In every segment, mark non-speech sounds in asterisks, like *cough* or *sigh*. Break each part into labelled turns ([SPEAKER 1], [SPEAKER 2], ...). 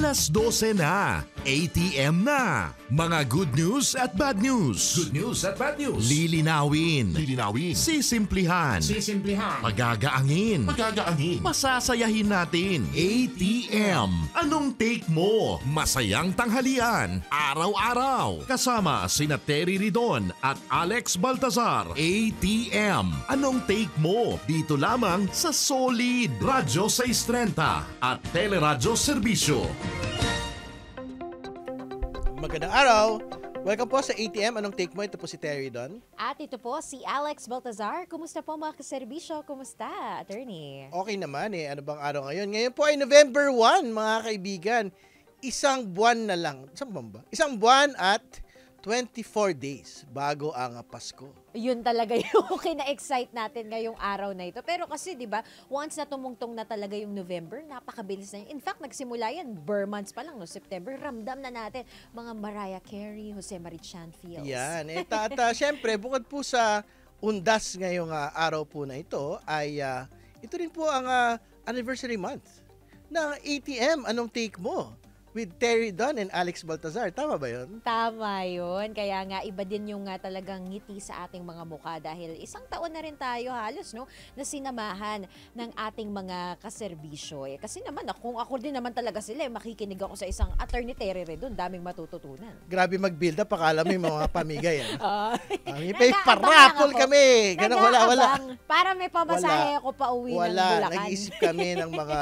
[SPEAKER 1] a las 12 en ATM na. Mga good news at bad news. Good news at bad news. Lilinawin. Lilinawin. Sisimplihan. Sisimplihan. Pagagaangin. Pagagaangin. Masasayahin natin. ATM. Anong take mo? Masayang tanghalian. Araw-araw. Kasama sina Terry Ridon at Alex Baltazar. ATM. Anong take mo? Dito lamang sa Solid. Radyo 630 at Teleradyo Serbisyo.
[SPEAKER 2] Magandang araw! Welcome po sa ATM. Anong take mo? Ito po si Terry Don.
[SPEAKER 3] At ito po si Alex Baltazar. Kumusta po mga kaserbisyo? Kumusta, attorney?
[SPEAKER 2] Okay naman eh. Ano bang araw ngayon? Ngayon po ay November 1, mga kaibigan. Isang buwan na lang. Isang buwan ba? Isang buwan at 24 days bago ang Pasko.
[SPEAKER 3] Yun talaga *laughs* yung kina-excite natin ngayong araw na ito. Pero kasi 'di ba, once na tumungtong na talaga yung November, napakabilis na yun. In fact, nagsimula yan bare months pa lang no September. Ramdam na natin mga Mariah Carey, Jose Marichan feels. Yan. Eh at *laughs* uh,
[SPEAKER 2] syempre, bukod po sa undas ngayong uh, araw po na ito ay uh, ito rin po ang uh, anniversary month ng ATM. Anong take mo? with Terry Don and Alex Baltazar. Tama ba yun?
[SPEAKER 3] Tama yun. Kaya nga, iba din yung nga ah, talagang ngiti sa ating mga mukha dahil isang taon na rin tayo halos no, na sinamahan ng ating mga kaserbisyo. Eh, kasi naman, ah, kung ako din naman talaga sila, eh, makikinig ako sa isang attorney Terry rin doon. Daming matututunan.
[SPEAKER 2] Grabe mag-build up. Pakala may mga pamigay. Eh. uh, may may parapol kami. Ganun, wala, wala.
[SPEAKER 3] Para may pamasahe wala. ako pa uwi wala. ng Bulacan. Wala. Nag-iisip
[SPEAKER 2] kami ng mga,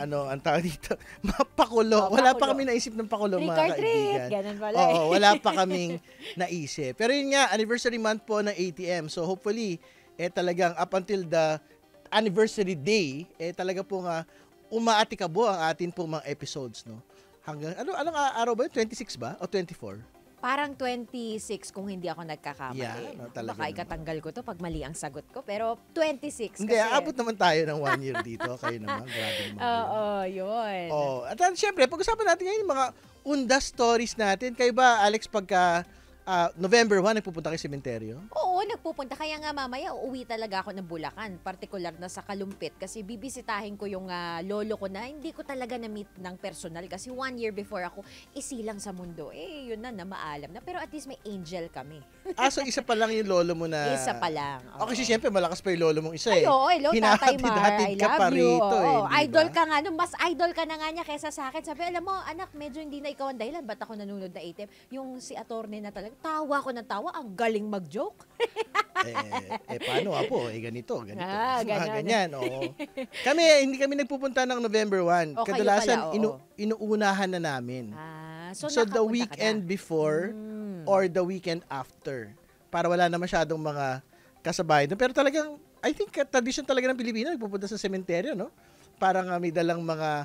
[SPEAKER 2] *laughs* ano, ang tawag dito, mapakulo. Wala wala pa kami naisip ng pakulo, mga kaibigan. Trick, ganun pala. Oo, eh. wala pa *laughs* kaming naisip. Pero yun nga, anniversary month po ng ATM. So hopefully, eh talagang up until the anniversary day, eh talaga po nga umaatikabo ang atin po mga episodes, no? Hanggang, ano, anong araw ba yun? 26 ba? O 24?
[SPEAKER 3] Parang 26 kung hindi ako nagkakamali. Yeah, no, Baka naman. ikatanggal ko to pag mali ang sagot ko. Pero 26
[SPEAKER 4] kasi. Hindi, abot
[SPEAKER 2] naman tayo ng one year *laughs* dito.
[SPEAKER 4] kayo naman, grabe
[SPEAKER 3] naman. Oo, oh, oh, yun. Oh,
[SPEAKER 2] at ah, syempre, pag-usapan natin ngayon yung mga unda stories natin. Kayo ba, Alex, pagka uh, November 1, nagpupunta kayo sementeryo?
[SPEAKER 3] Oo, nagpupunta. Kaya nga mamaya, uuwi talaga ako ng Bulacan, partikular na sa Kalumpit. Kasi bibisitahin ko yung uh, lolo ko na hindi ko talaga na-meet ng personal. Kasi one year before ako, isilang eh, sa mundo. Eh, yun na, namaalam na. Pero at least may angel kami.
[SPEAKER 2] ah, so isa pa lang yung lolo mo na... Isa pa lang. Okay. Oh, kasi syempre, malakas pa yung lolo mong isa eh. Ay, oo, oh, eh, hello, Tatay Mar. I love pa you. Rito,
[SPEAKER 3] oh, eh, idol ka nga. No, mas idol ka na nga niya kaysa sa akin. Sabi, alam mo, anak, medyo hindi na ikaw ang dahilan. Ba't ako nanunod na ATM? Yung si attorney na talaga, tawa ko ng tawa. Ang galing mag-joke.
[SPEAKER 5] eh,
[SPEAKER 2] eh, paano po? Eh, ganito, ganito. Ah, ah ganyan. Ah, ganyan oo. Kami, eh, hindi kami nagpupunta ng November 1. O, Kadalasan, pala, inu- inuunahan na namin. Ah, so, so the weekend before hmm. or the weekend after. Para wala na masyadong mga kasabay. Pero talagang, I think, tradition talaga ng Pilipino, nagpupunta sa sementeryo, no? Parang uh, may dalang mga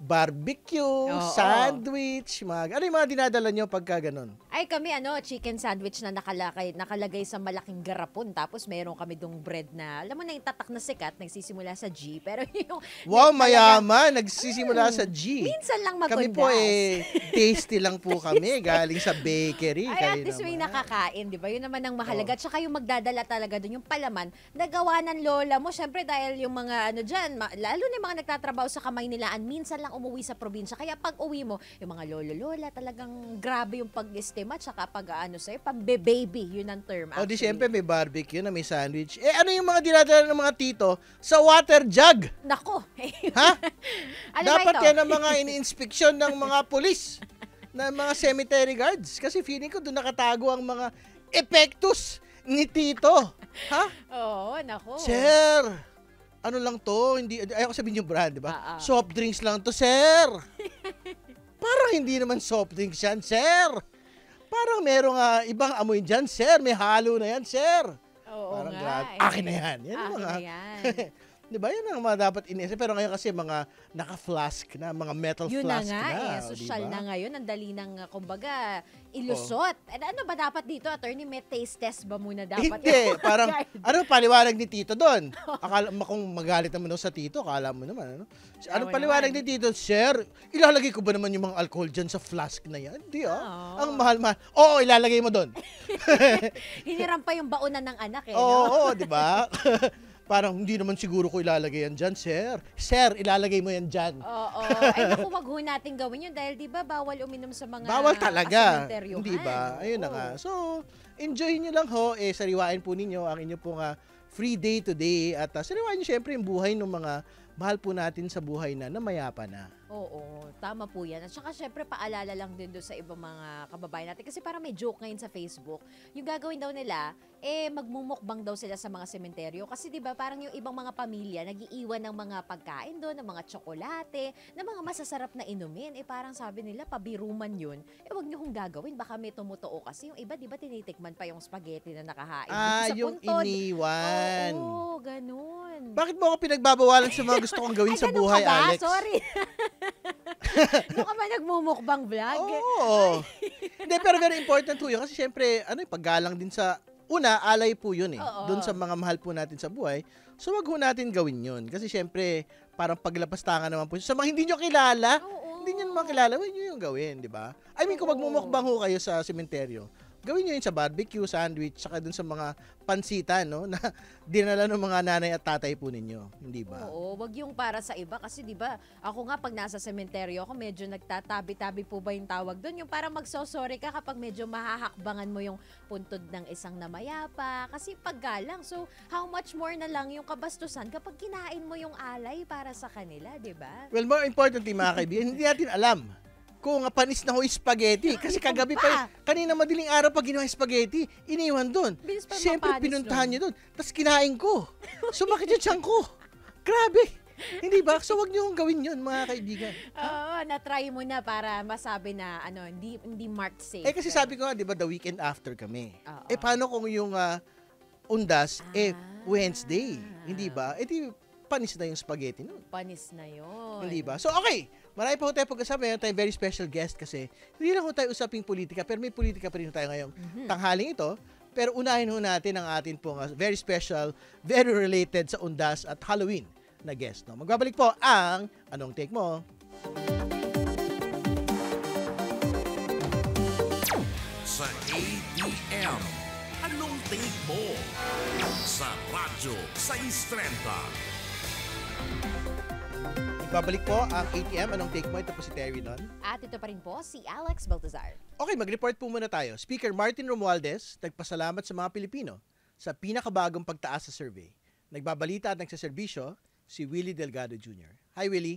[SPEAKER 2] barbecue, Oo. sandwich, mga, ano yung mga dinadala nyo pagka ganun?
[SPEAKER 3] Ay kami ano, chicken sandwich na nakalagay, nakalagay sa malaking garapon. Tapos meron kami dong bread na, alam mo na yung tatak na sikat, nagsisimula sa G. *laughs* Pero yung... Wow, mayaman,
[SPEAKER 2] nagsisimula mm, sa G.
[SPEAKER 3] Minsan lang magundas. Kami po eh,
[SPEAKER 2] *laughs* tasty lang po kami, galing sa bakery. Ay, at least may
[SPEAKER 3] nakakain, di ba? Yun naman ang mahalaga. Oh. Tsaka yung magdadala talaga dun, yung palaman, nagawa ng lola mo. Siyempre dahil yung mga ano dyan, lalo na yung mga nagtatrabaho sa kamay nila nilaan, minsan minsan lang umuwi sa probinsya. Kaya pag uwi mo, yung mga lolo-lola, talagang grabe yung pag-estima at saka pag ano sa'yo, pambe-baby, yun ang term. Actually. O di syempre
[SPEAKER 2] may barbecue na may sandwich. Eh ano yung
[SPEAKER 3] mga dinadala ng
[SPEAKER 2] mga tito sa water jug?
[SPEAKER 3] Nako. *laughs* ha? ano Dapat yan ang mga ini
[SPEAKER 2] ng mga pulis na mga cemetery guards kasi feeling ko doon nakatago ang mga epektus ni Tito. ha?
[SPEAKER 3] Oo, nako. Sir,
[SPEAKER 2] ano lang to, hindi, ayoko sabihin yung brand, di ba? Uh-uh. Soft drinks lang to, sir. *laughs* Parang hindi naman soft drinks yan, sir. Parang merong uh, ibang amoy dyan, sir. May halo na yan, sir. Oo Parang nga. Grabe. Eh. Akin na yan. Yan Akin mga, na
[SPEAKER 3] yan. *laughs*
[SPEAKER 2] 'Di ba? Yan ang mga dapat iniisip. Pero ngayon kasi mga naka-flask na, mga metal Yun flask na. Yun na nga, eh, social diba? na
[SPEAKER 3] ngayon. Ang dali nang, uh, kumbaga, ilusot. Oh. And ano ba dapat dito, attorney? May taste test ba muna dapat? Hindi. *laughs* parang,
[SPEAKER 2] ano paliwanag ni Tito doon? *laughs* Akala, kung magalit naman sa Tito, akala mo naman. Ano? Anong paliwanag ni Tito? Sir, ilalagay ko ba naman yung mga alcohol dyan sa flask na yan?
[SPEAKER 3] Hindi ah. Oh.
[SPEAKER 2] Ang mahal-mahal. Oo, ilalagay mo doon. *laughs*
[SPEAKER 3] Hiniram pa yung baunan ng anak eh. Oo, no? oo di
[SPEAKER 2] ba? parang hindi naman siguro ko ilalagay yan dyan, sir. Sir, ilalagay mo yan dyan. Oo.
[SPEAKER 3] *laughs* Ay, naku, wag ho natin gawin yun dahil di ba bawal uminom sa mga Bawal talaga. Hindi ba?
[SPEAKER 2] Ayun na nga. So, enjoy nyo lang ho. Eh, sariwain po ninyo ang inyo pong uh, free day today. At uh, sariwain nyo syempre yung buhay ng mga mahal po natin sa buhay na namayapa na.
[SPEAKER 3] Oo, tama po yan. At saka syempre paalala lang din doon sa ibang mga kababayan natin kasi para may joke ngayon sa Facebook. Yung gagawin daw nila, eh magmumukbang daw sila sa mga sementeryo kasi 'di ba parang yung ibang mga pamilya nagiiwan ng mga pagkain doon, ng mga tsokolate, ng mga masasarap na inumin. Eh parang sabi nila pabiruman 'yun. Eh wag niyo hong gagawin, baka may tumutuo kasi yung iba 'di ba tinitikman pa yung spaghetti na nakahain ah, sa yung puntod. iniwan. Oo, oh, ganun.
[SPEAKER 2] Bakit mo ako pinagbabawalan sa mga gusto kong gawin Ay, sa buhay, Alex?
[SPEAKER 3] Sorry. *laughs*
[SPEAKER 2] *laughs* Doon ka ba nagmumukbang vlog? Oo. Hindi, pero very important po yun. Kasi syempre, ano, eh, paggalang din sa... Una, alay po yun eh. Doon sa mga mahal po natin sa buhay. So, wag ho natin gawin yun. Kasi syempre, parang paglapastangan naman po. Sa mga hindi nyo kilala, Oo. hindi nyo naman kilala, huwag nyo yung gawin, di ba? I mean, kung magmumukbang ho kayo sa sementeryo, gawin nyo yun sa barbecue, sandwich, saka dun sa mga pansitan, no? *laughs* Na dinala ng mga nanay at tatay po ninyo. Hindi ba?
[SPEAKER 3] Oo, wag yung para sa iba. Kasi di ba, ako nga pag nasa sementeryo ako, medyo nagtatabi-tabi po ba yung tawag doon? Yung para magsosorry ka kapag medyo mahahakbangan mo yung puntod ng isang namayapa. Kasi paggalang. So, how much more na lang yung kabastusan kapag kinain mo yung alay para sa kanila, di ba?
[SPEAKER 2] Well, more importantly, mga kaibigan, hindi natin alam ko nga panis na ho spaghetti. Kasi kagabi pa, kanina madaling araw pa ginawa spaghetti, iniwan doon. Siyempre, pinuntahan niya doon. Tapos kinain ko. Sumakit yung tiyan ko. Grabe. hindi ba? So wag niyo gawin 'yon, mga kaibigan.
[SPEAKER 3] Oo, na-try mo na para masabi na ano, hindi hindi marked safe. Eh kasi
[SPEAKER 2] sabi ko nga, 'di ba, the weekend after kami. Uh-oh. Eh paano kung yung uh, undas ah. eh Wednesday, hindi ba? Eh di panis na yung spaghetti noon.
[SPEAKER 3] Panis na 'yon. Hindi ba? So okay,
[SPEAKER 2] Marami pa ho tayo pag-usap. Mayroon tayong very special guest kasi hindi lang ho tayo usaping politika, pero may politika pa rin tayo ngayong mm-hmm. tanghaling ito. Pero unahin ho natin ang atin pong ah, very special, very related sa undas at Halloween na guest. No? Magbabalik po ang Anong Take Mo?
[SPEAKER 1] Sa ADM, Anong Take Mo? Sa Radyo 630.
[SPEAKER 2] Babalik po ang ATM. Anong take mo? Ito po si Terry Nun.
[SPEAKER 3] At ito pa rin po si Alex Baltazar.
[SPEAKER 2] Okay, mag-report po muna tayo. Speaker Martin Romualdez, nagpasalamat sa mga Pilipino sa pinakabagong pagtaas sa survey. Nagbabalita at nagsaserbisyo si Willie Delgado Jr. Hi, Willie!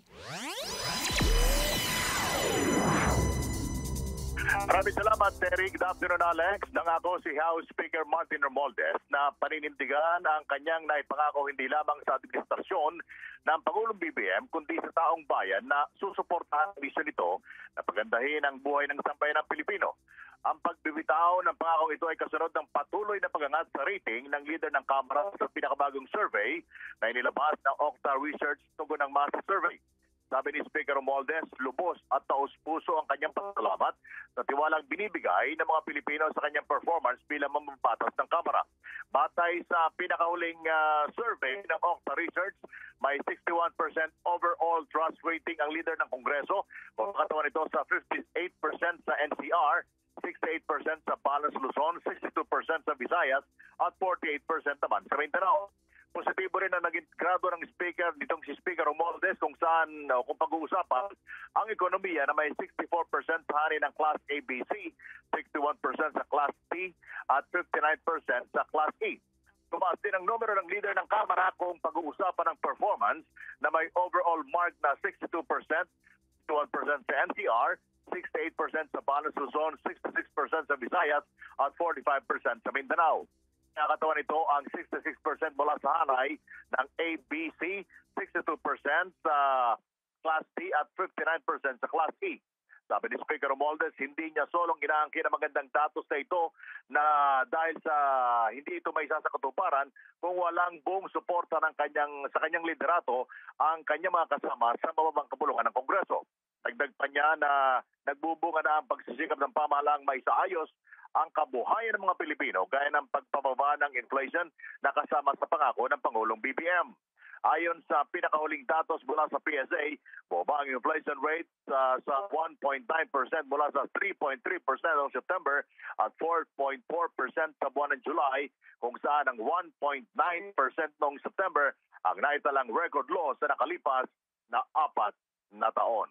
[SPEAKER 1] Maraming salamat, Derek. Good afternoon, Alex. Nangako si House Speaker Martin Romualdez na paninindigan ang kanyang naipangako hindi lamang sa administrasyon ng Pangulong BBM, kundi sa taong bayan na susuportahan ang misyon nito na pagandahin ang buhay ng sambayan ng Pilipino. Ang pagbibitaw ng pangakong ito ay kasunod ng patuloy na pagangat sa rating ng leader ng Kamara sa pinakabagong survey na inilabas ng Octa Research tugon ng mass Survey. Sabi ni Speaker Romualdez, lubos at taos-puso ang kanyang pasalamat sa tiwalang binibigay ng mga Pilipino sa kanyang performance bilang mamampatas ng kamera. Batay sa pinakahuling uh, ah, survey ng Okta Research, may 61% overall trust rating ang leader ng Kongreso. Pagkatawa nito sa 58% sa NCR, 68% sa Palas Luzon, 62% sa Visayas at 48% naman sa Mindanao positibo rin na naging grado ng speaker nitong si Speaker Romualdez kung saan o uh, kung pag-uusapan ang ekonomiya na may 64% sa hari ng Class ABC, 61% sa Class C at 59% sa Class E. Tumaas din ang numero ng leader ng Kamara kung pag-uusapan ng performance na may overall mark na 62%, 61% sa NCR, 68% sa Balas Luzon, 66% sa Visayas at 45% sa Mindanao. Nakatawan ito ang 66% mula sa hanay ng ABC, 62% sa Class D at 59% sa Class E. Sabi ni Speaker Romualdez, hindi niya solong inaangkin ang magandang datos na ito na dahil sa hindi ito may isa sa katuparan kung walang buong suporta ng kanyang, sa kanyang liderato ang kanyang mga kasama sa mababang kapulungan ng Kongreso. Dagdag pa niya na nagbubunga na ang pagsisikap ng pamahalaang may sa ayos ang kabuhayan ng mga Pilipino gaya ng pagpababa ng inflation na kasama sa pangako ng Pangulong BBM. Ayon sa pinakahuling datos mula sa PSA, bumaba ang inflation rate uh, sa 1.9% mula sa 3.3% noong September at 4.4% sa buwan ng July kung saan ang 1.9% noong September ang naitalang record low sa nakalipas na apat na taon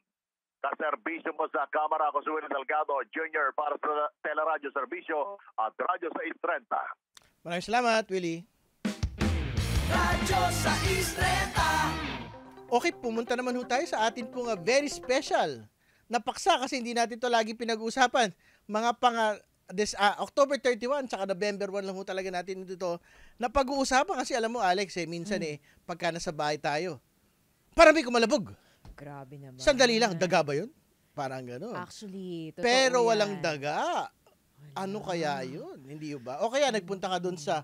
[SPEAKER 1] sa kaserbisyo mo sa Kamara Josuel Delgado Jr. para sa Teleradyo Serbisyo at Radyo 630.
[SPEAKER 2] Maraming salamat, Willie. Radyo 630. Okay, pumunta naman ho tayo sa atin pong ah, very special napaksa kasi hindi natin to lagi pinag-uusapan. Mga pang this, ah, uh, ah, October 31 sa November 1 lang ho talaga natin ito. napag-uusapan kasi alam mo Alex eh minsan hmm. eh pagka nasa bahay tayo. Parang may kumalabog.
[SPEAKER 3] Grabe naman.
[SPEAKER 2] Sandali lang, daga ba yun? Parang gano'n.
[SPEAKER 3] Actually, totoo Pero yan. walang
[SPEAKER 2] daga. Ano kaya yun? Hindi ba? O kaya nagpunta ka doon sa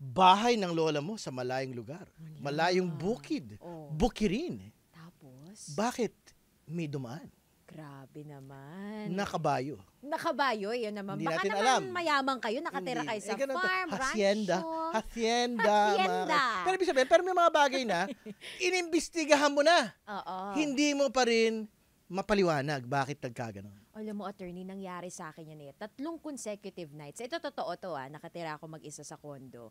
[SPEAKER 2] bahay ng lola mo sa malayong lugar. Malayong bukid. Oh. Bukirin.
[SPEAKER 3] Tapos? Bakit
[SPEAKER 2] may dumaan?
[SPEAKER 3] Grabe naman.
[SPEAKER 2] Nakabayo.
[SPEAKER 3] Nakabayo, yun naman. Hindi Baka natin naman alam. mayaman kayo, nakatira kayo sa eh, ganun farm, hacienda, rancho.
[SPEAKER 2] Hacienda. Hacienda. mga- Pero ibig sabihin, pero may mga bagay na, *laughs* inimbestigahan mo na.
[SPEAKER 3] Oo. Hindi
[SPEAKER 2] mo pa rin mapaliwanag bakit nagkaganon.
[SPEAKER 3] Alam mo, attorney, nangyari sa akin yun eh. Tatlong consecutive nights. Ito totoo to ah, nakatira ako mag-isa sa condo.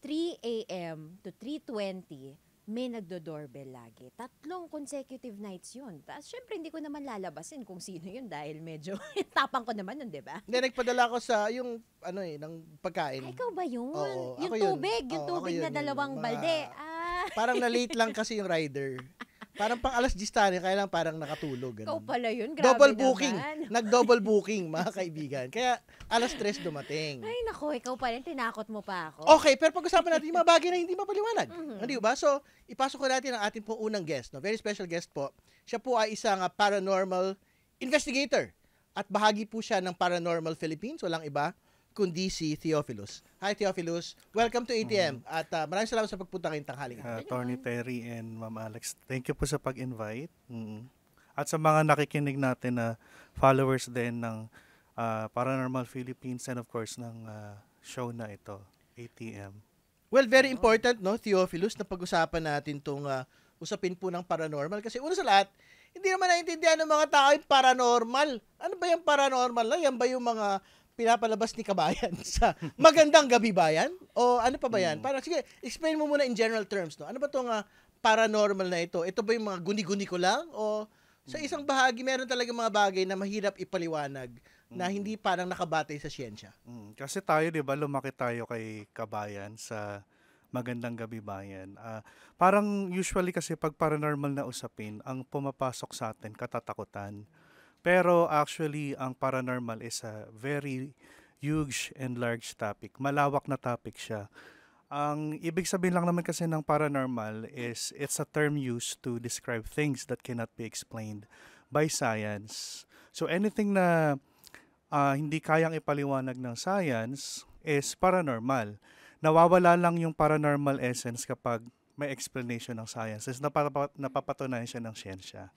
[SPEAKER 3] 3 a.m. to 3.20, may nagdo-doorbell lagi. Tatlong consecutive nights yun. Tapos syempre hindi ko naman lalabasin kung sino yun dahil medyo *laughs* tapang ko naman yun, di ba?
[SPEAKER 2] Hindi, nagpadala ko sa yung ano eh, ng pagkain. Ay, ah, ikaw
[SPEAKER 3] ba yun? Oo, yung tubig, yun. yung tubig yun, na yun, dalawang mga- balde. Ah, Parang na-late *laughs* lang
[SPEAKER 2] kasi yung rider. Parang pang alas 10 tayo, kaya lang parang nakatulog. Ganun. Ikaw
[SPEAKER 3] pala yun, grabe Double booking. Naman. *laughs*
[SPEAKER 2] Nag-double booking, mga kaibigan. Kaya alas 3 dumating. Ay
[SPEAKER 3] nako, ikaw pala, tinakot mo pa ako.
[SPEAKER 2] Okay, pero pag-usapan natin yung mga bagay na hindi mapaliwanag. Mm-hmm. Hindi ano, ba? So, ipasok ko natin ang ating pong unang guest. No? Very special guest po. Siya po ay isang ah, paranormal investigator. At bahagi po siya ng Paranormal Philippines, walang iba kundi
[SPEAKER 4] si Theophilus.
[SPEAKER 2] Hi Theophilus, welcome to ATM mm. Mm-hmm. at uh, maraming salamat sa pagpunta kayong tanghali. Uh,
[SPEAKER 4] ah, Tony Terry and Ma'am Alex, thank you po sa pag-invite. Mm. At sa mga nakikinig natin na uh, followers din ng uh, Paranormal Philippines and of course ng uh, show na ito, ATM.
[SPEAKER 2] Well, very important no, Theophilus, na pag-usapan natin tong uh, usapin po ng paranormal kasi una sa lahat, hindi naman naiintindihan ng mga tao yung paranormal. Ano ba yung paranormal? Yan ba yung mga pinapalabas ni Kabayan *laughs* sa Magandang Gabi Bayan? O ano pa ba yan? Mm. Parang, sige, explain mo muna in general terms. No? Ano ba itong uh, ah, paranormal na ito? Ito ba yung mga guni-guni ko lang? O sa hmm. isang bahagi, meron talaga mga bagay na mahirap ipaliwanag na hmm. hindi parang nakabatay sa siyensya.
[SPEAKER 4] Hmm, kasi tayo, di ba, lumaki tayo kay Kabayan sa magandang gabi bayan. Uh, parang usually kasi pag paranormal na usapin, ang pumapasok sa atin, katatakutan. Pero actually, ang paranormal is a very huge and large topic. Malawak na topic siya. Ang ibig sabihin lang naman kasi ng paranormal is it's a term used to describe things that cannot be explained by science. So anything na uh, hindi kayang ipaliwanag ng science is paranormal. Nawawala lang yung paranormal essence kapag may explanation ng science. Is napap- napapatunayan siya ng siyensya.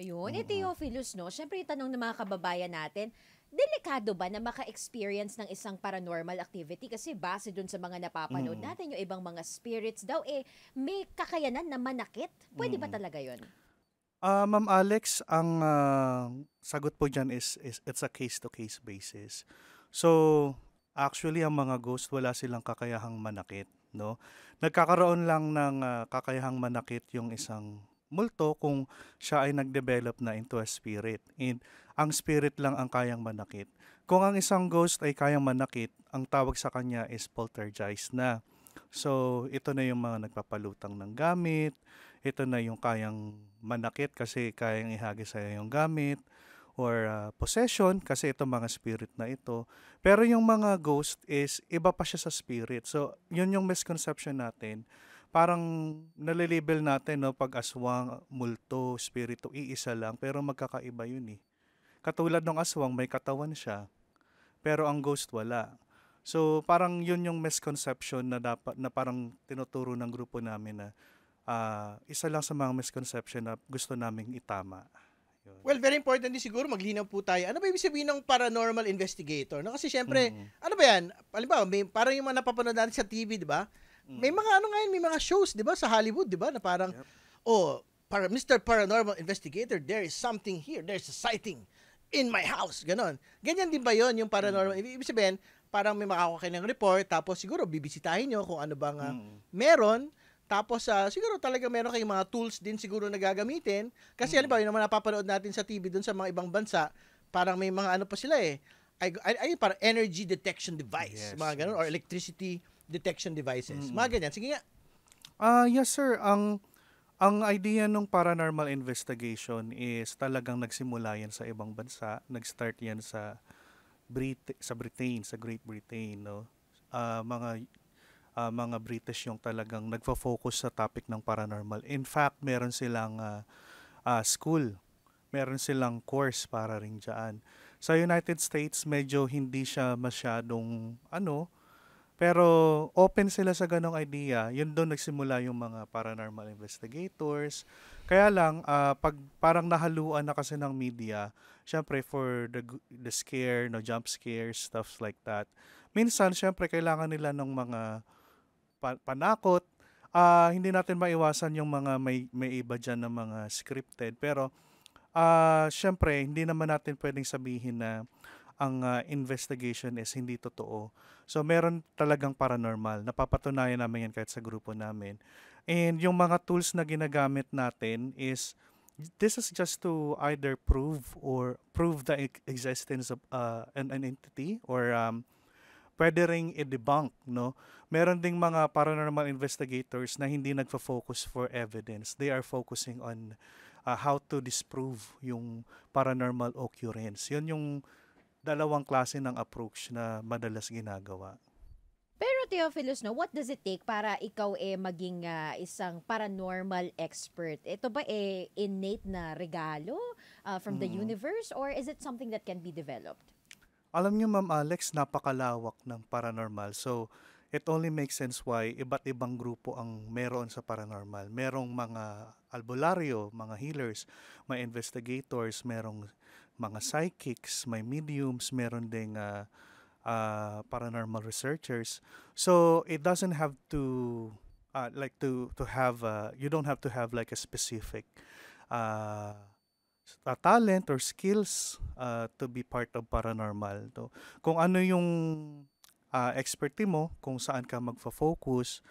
[SPEAKER 3] Ayun, mm-hmm. eh Theophilus, no? Siyempre, itanong ng mga kababayan natin, delikado ba na maka-experience ng isang paranormal activity? Kasi base dun sa mga napapanood mm. natin, yung ibang mga spirits daw, eh, may kakayanan na manakit. Pwede mm. ba talaga yon?
[SPEAKER 4] Uh, ah, Ma'am Alex, ang uh, sagot po dyan is, is it's a case-to-case -case basis. So, actually, ang mga ghost, wala silang kakayahang manakit. No? Nagkakaroon lang ng uh, kakayahang manakit yung isang multo kung siya ay nagdevelop na into a spirit. And ang spirit lang ang kayang manakit. Kung ang isang ghost ay kayang manakit, ang tawag sa kanya is poltergeist na. So, ito na yung mga nagpapalutang ng gamit. Ito na yung kayang manakit kasi kayang ihagis sa yung gamit or uh, possession kasi ito mga spirit na ito. Pero yung mga ghost is iba pa siya sa spirit. So, yun yung misconception natin parang nalilabel natin no pag aswang, multo, spirito, iisa lang pero magkakaiba yun eh. Katulad ng aswang may katawan siya pero ang ghost wala. So parang yun yung misconception na dapat na parang tinuturo ng grupo namin na uh, isa lang sa mga misconception na gusto naming itama.
[SPEAKER 2] Well, very important din siguro maglinaw po tayo. Ano ba ibig sabihin ng paranormal investigator? No? Kasi syempre, mm ano ba yan? Halimbawa, may, parang yung mga napapanood natin sa TV, di ba? Mm. May mga ano ngayon, may mga shows, 'di ba, sa Hollywood, 'di ba, na parang yep. oh, para Mr. Paranormal Investigator, there is something here, there's a sighting in my house, ganon. Ganyan din ba 'yon yung paranormal? Mm. Ibig sabihin, parang may makakakuha ng report, tapos siguro bibisitahin nyo kung ano bang uh, mm. meron, tapos uh, siguro talaga meron kayong mga tools din siguro na gagamitin. Kasi mm. ba, yun naman napapanood natin sa TV doon sa mga ibang bansa, parang may mga ano pa sila eh. Ay, ay, ay parang energy detection device, yes. mga ganun, or electricity detection devices. Mm-hmm. Mga ganyan. Sige nga.
[SPEAKER 4] Uh, yes, sir. Ang ang idea ng paranormal investigation is talagang nagsimula yan sa ibang bansa. Nag-start yan sa Brit sa Britain, sa Great Britain, no. Uh, mga uh, mga British yung talagang nagfo-focus sa topic ng paranormal. In fact, meron silang uh, uh, school. Meron silang course para rin diyan. Sa United States, medyo hindi siya masyadong ano, pero open sila sa ganong idea. Yun doon nagsimula yung mga paranormal investigators. Kaya lang, uh, pag parang nahaluan na kasi ng media, syempre for the, the scare, no jump scare, stuff like that. Minsan, syempre kailangan nila ng mga pa- panakot. Uh, hindi natin maiwasan yung mga may, may iba dyan ng mga scripted. Pero, uh, syempre, hindi naman natin pwedeng sabihin na ang uh, investigation is hindi totoo. So meron talagang paranormal. Napapatunayan namin yan kahit sa grupo namin. And yung mga tools na ginagamit natin is this is just to either prove or prove the existence of uh, an, an entity or um, pwede ring i-debunk, no? Meron ding mga paranormal investigators na hindi nagfo-focus for evidence. They are focusing on uh, how to disprove yung paranormal occurrence. Yun yung dalawang klase ng approach na madalas ginagawa.
[SPEAKER 3] Pero Theophilus, no, what does it take para ikaw eh maging uh, isang paranormal expert? Ito ba eh innate na regalo uh, from the mm. universe or is it something that can be developed?
[SPEAKER 4] Alam niyo Ma'am Alex, napakalawak ng paranormal. So, it only makes sense why iba't ibang grupo ang meron sa paranormal. Merong mga albularyo, mga healers, mga investigators, merong mga psychics, may mediums, meron ding uh, uh, paranormal researchers. So it doesn't have to uh, like to to have uh, you don't have to have like a specific uh, a talent or skills uh, to be part of paranormal. To kung ano yung uh, expertise mo, kung saan ka magfo-focus,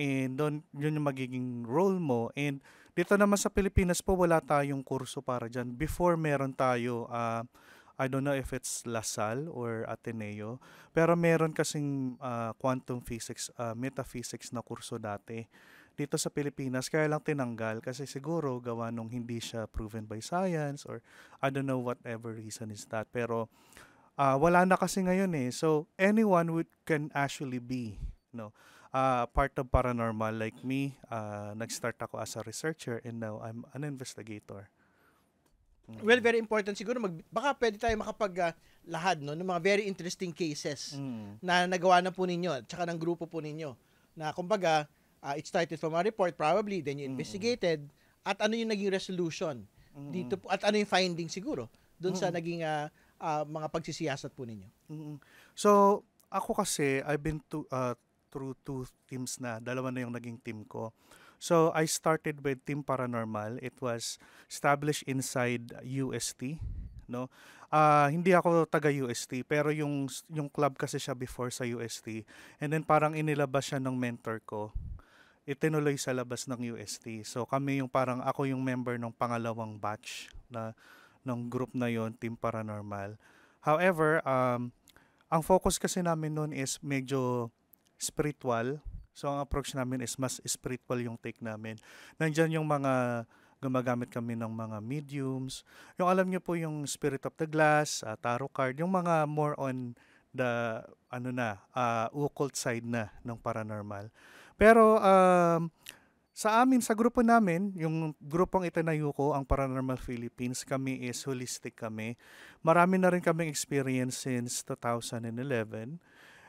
[SPEAKER 4] and don yun yung magiging role mo and dito naman sa Pilipinas po, wala tayong kurso para dyan. Before, meron tayo, uh, I don't know if it's LaSalle or Ateneo, pero meron kasing uh, quantum physics, uh, metaphysics na kurso dati dito sa Pilipinas kaya lang tinanggal kasi siguro gawa nung hindi siya proven by science or I don't know whatever reason is that pero uh, wala na kasi ngayon eh so anyone would can actually be you know uh, part of paranormal like me, uh, nag-start ako as a researcher and now I'm an investigator.
[SPEAKER 2] Mm-hmm. Well, mm. very important siguro mag baka pwede tayo makapag uh, no ng mga very interesting cases mm-hmm. na nagawa na po ninyo at saka ng grupo po ninyo. Na kumbaga, uh, it started from a report probably, then you mm. investigated mm-hmm. at ano yung naging resolution mm-hmm. dito po, at ano yung finding siguro doon mm-hmm. sa naging uh, uh, mga pagsisiyasat po ninyo. Mm-hmm.
[SPEAKER 4] So, ako kasi I've been to uh, through two teams na. Dalawa na yung naging team ko. So I started with Team Paranormal. It was established inside UST, no? Uh, hindi ako taga UST pero yung yung club kasi siya before sa UST. And then parang inilabas siya ng mentor ko itinuloy sa labas ng UST. So kami yung parang ako yung member ng pangalawang batch na ng group na yon Team Paranormal. However, um, ang focus kasi namin noon is medyo spiritual. So ang approach namin is mas spiritual yung take namin. Nandiyan yung mga gumagamit kami ng mga mediums. Yung alam niyo po yung Spirit of the Glass, uh, tarot card, yung mga more on the ano na, uh, occult side na ng paranormal. Pero um, sa amin, sa grupo namin, yung grupong itinayo ko, ang Paranormal Philippines, kami is holistic kami. Marami na rin kaming experience since 2011.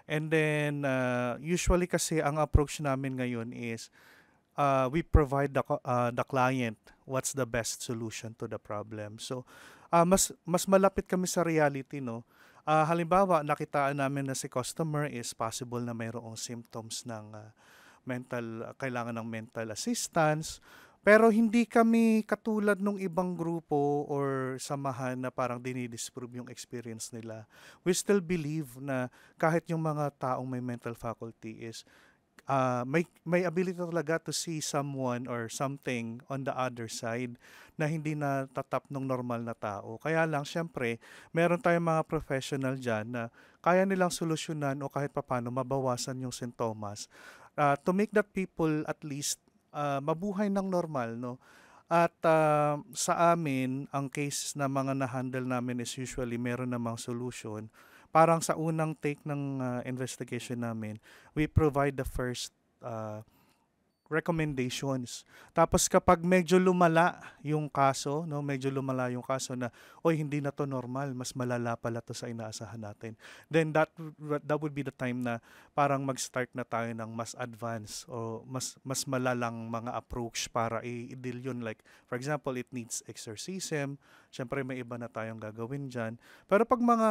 [SPEAKER 4] And then, uh, usually kasi ang approach namin ngayon is uh, we provide the, uh, the client what's the best solution to the problem. So, uh, mas, mas malapit kami sa reality, no? Uh, halimbawa, nakitaan namin na si customer is possible na mayroong symptoms ng uh, mental, uh, kailangan ng mental assistance, pero hindi kami katulad nung ibang grupo or samahan na parang dinidisprove yung experience nila. We still believe na kahit yung mga taong may mental faculty is uh, may, may ability talaga to see someone or something on the other side na hindi na tatap ng normal na tao. Kaya lang, syempre, meron tayong mga professional dyan na kaya nilang solusyonan o kahit papano mabawasan yung sintomas uh, to make that people at least uh, mabuhay ng normal, no? At uh, sa amin, ang case na mga na-handle namin is usually meron namang solution. Parang sa unang take ng uh, investigation namin, we provide the first uh, recommendations. Tapos kapag medyo lumala yung kaso, no, medyo lumala yung kaso na oy hindi na to normal, mas malala pala to sa inaasahan natin. Then that that would be the time na parang mag-start na tayo ng mas advanced o mas mas malalang mga approach para i-deal yun like for example, it needs exorcism. Syempre may iba na tayong gagawin diyan. Pero pag mga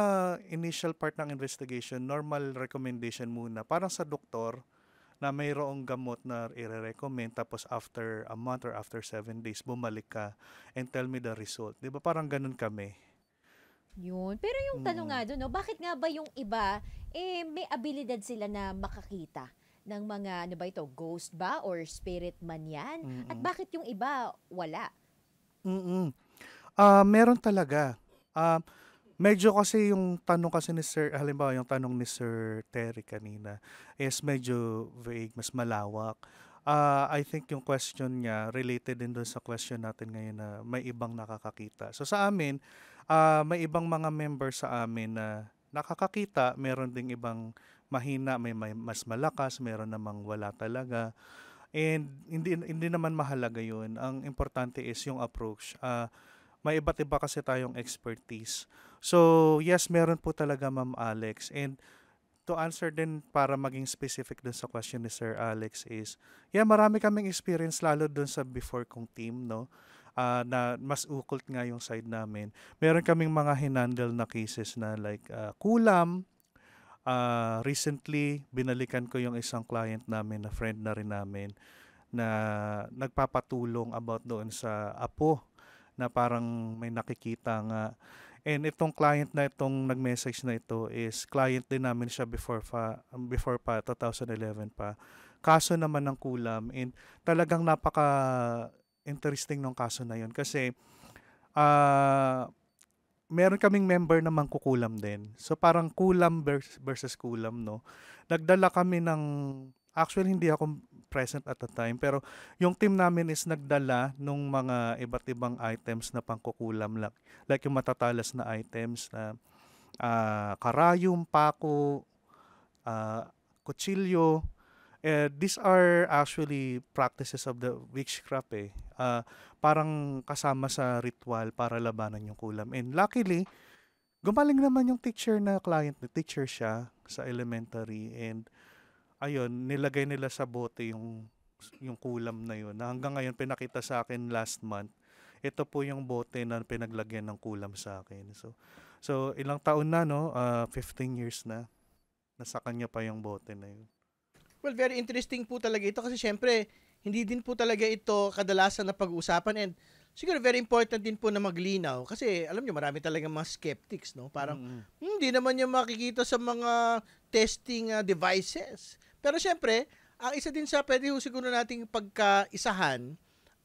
[SPEAKER 4] initial part ng investigation, normal recommendation muna para sa doktor na mayroong gamot na i-recommend tapos after a month or after 7 days bumalik ka and tell me the result. 'Di ba? Parang ganun kami.
[SPEAKER 3] Yun. Pero yung tanong mm. nga doon, no, bakit nga ba yung iba eh may abilidad sila na makakita? ng mga ano ba ito ghost ba or spirit man yan Mm-mm. at bakit yung iba wala
[SPEAKER 4] Mm-mm. Uh, meron talaga. Um, uh, Medyo kasi yung tanong kasi ni Sir, halimbawa yung tanong ni Sir Terry kanina is medyo vague, mas malawak. Uh, I think yung question niya related din doon sa question natin ngayon na may ibang nakakakita. So sa amin, uh, may ibang mga member sa amin na nakakakita, meron ding ibang mahina, may, may mas malakas, meron namang wala talaga. And hindi hindi naman mahalaga 'yun. Ang importante is yung approach. Uh, may iba't iba kasi tayong expertise. So, yes, meron po talaga Ma'am Alex. And to answer din para maging specific dun sa question ni Sir Alex is, yeah, marami kaming experience lalo dun sa before kong team, no? Uh, na mas occult nga yung side namin. Meron kaming mga hinandle na cases na like uh, kulam, uh, recently binalikan ko yung isang client namin na friend na rin namin na nagpapatulong about doon sa apo na parang may nakikita nga uh, And itong client na itong nag-message na ito is client din namin siya before pa, before pa 2011 pa. Kaso naman ng kulam and talagang napaka interesting nung kaso na yun kasi uh, meron kaming member na mangkukulam din. So parang kulam versus kulam no. Nagdala kami ng actually hindi ako present at the time. Pero yung team namin is nagdala nung mga iba't ibang items na pangkukulam. Like, like yung matatalas na items na uh, karayom, pako, uh, kutsilyo. Uh, these are actually practices of the witchcraft eh. Uh, parang kasama sa ritual para labanan yung kulam. And luckily, gumaling naman yung teacher na client, the teacher siya sa elementary and ayun, nilagay nila sa bote yung yung kulam na yun. Na hanggang ngayon pinakita sa akin last month, ito po yung bote na pinaglagyan ng kulam sa akin. So so ilang taon na no, uh, ah, 15 years na nasa kanya pa yung bote na yun.
[SPEAKER 2] Well, very interesting po talaga ito kasi syempre hindi din po talaga ito kadalasan na pag-uusapan and siguro very important din po na maglinaw kasi alam niyo marami talaga mga skeptics no parang mm-hmm. hindi naman yung makikita sa mga testing uh, devices pero siyempre, ang isa din sa pwede ho siguro nating pagkaisahan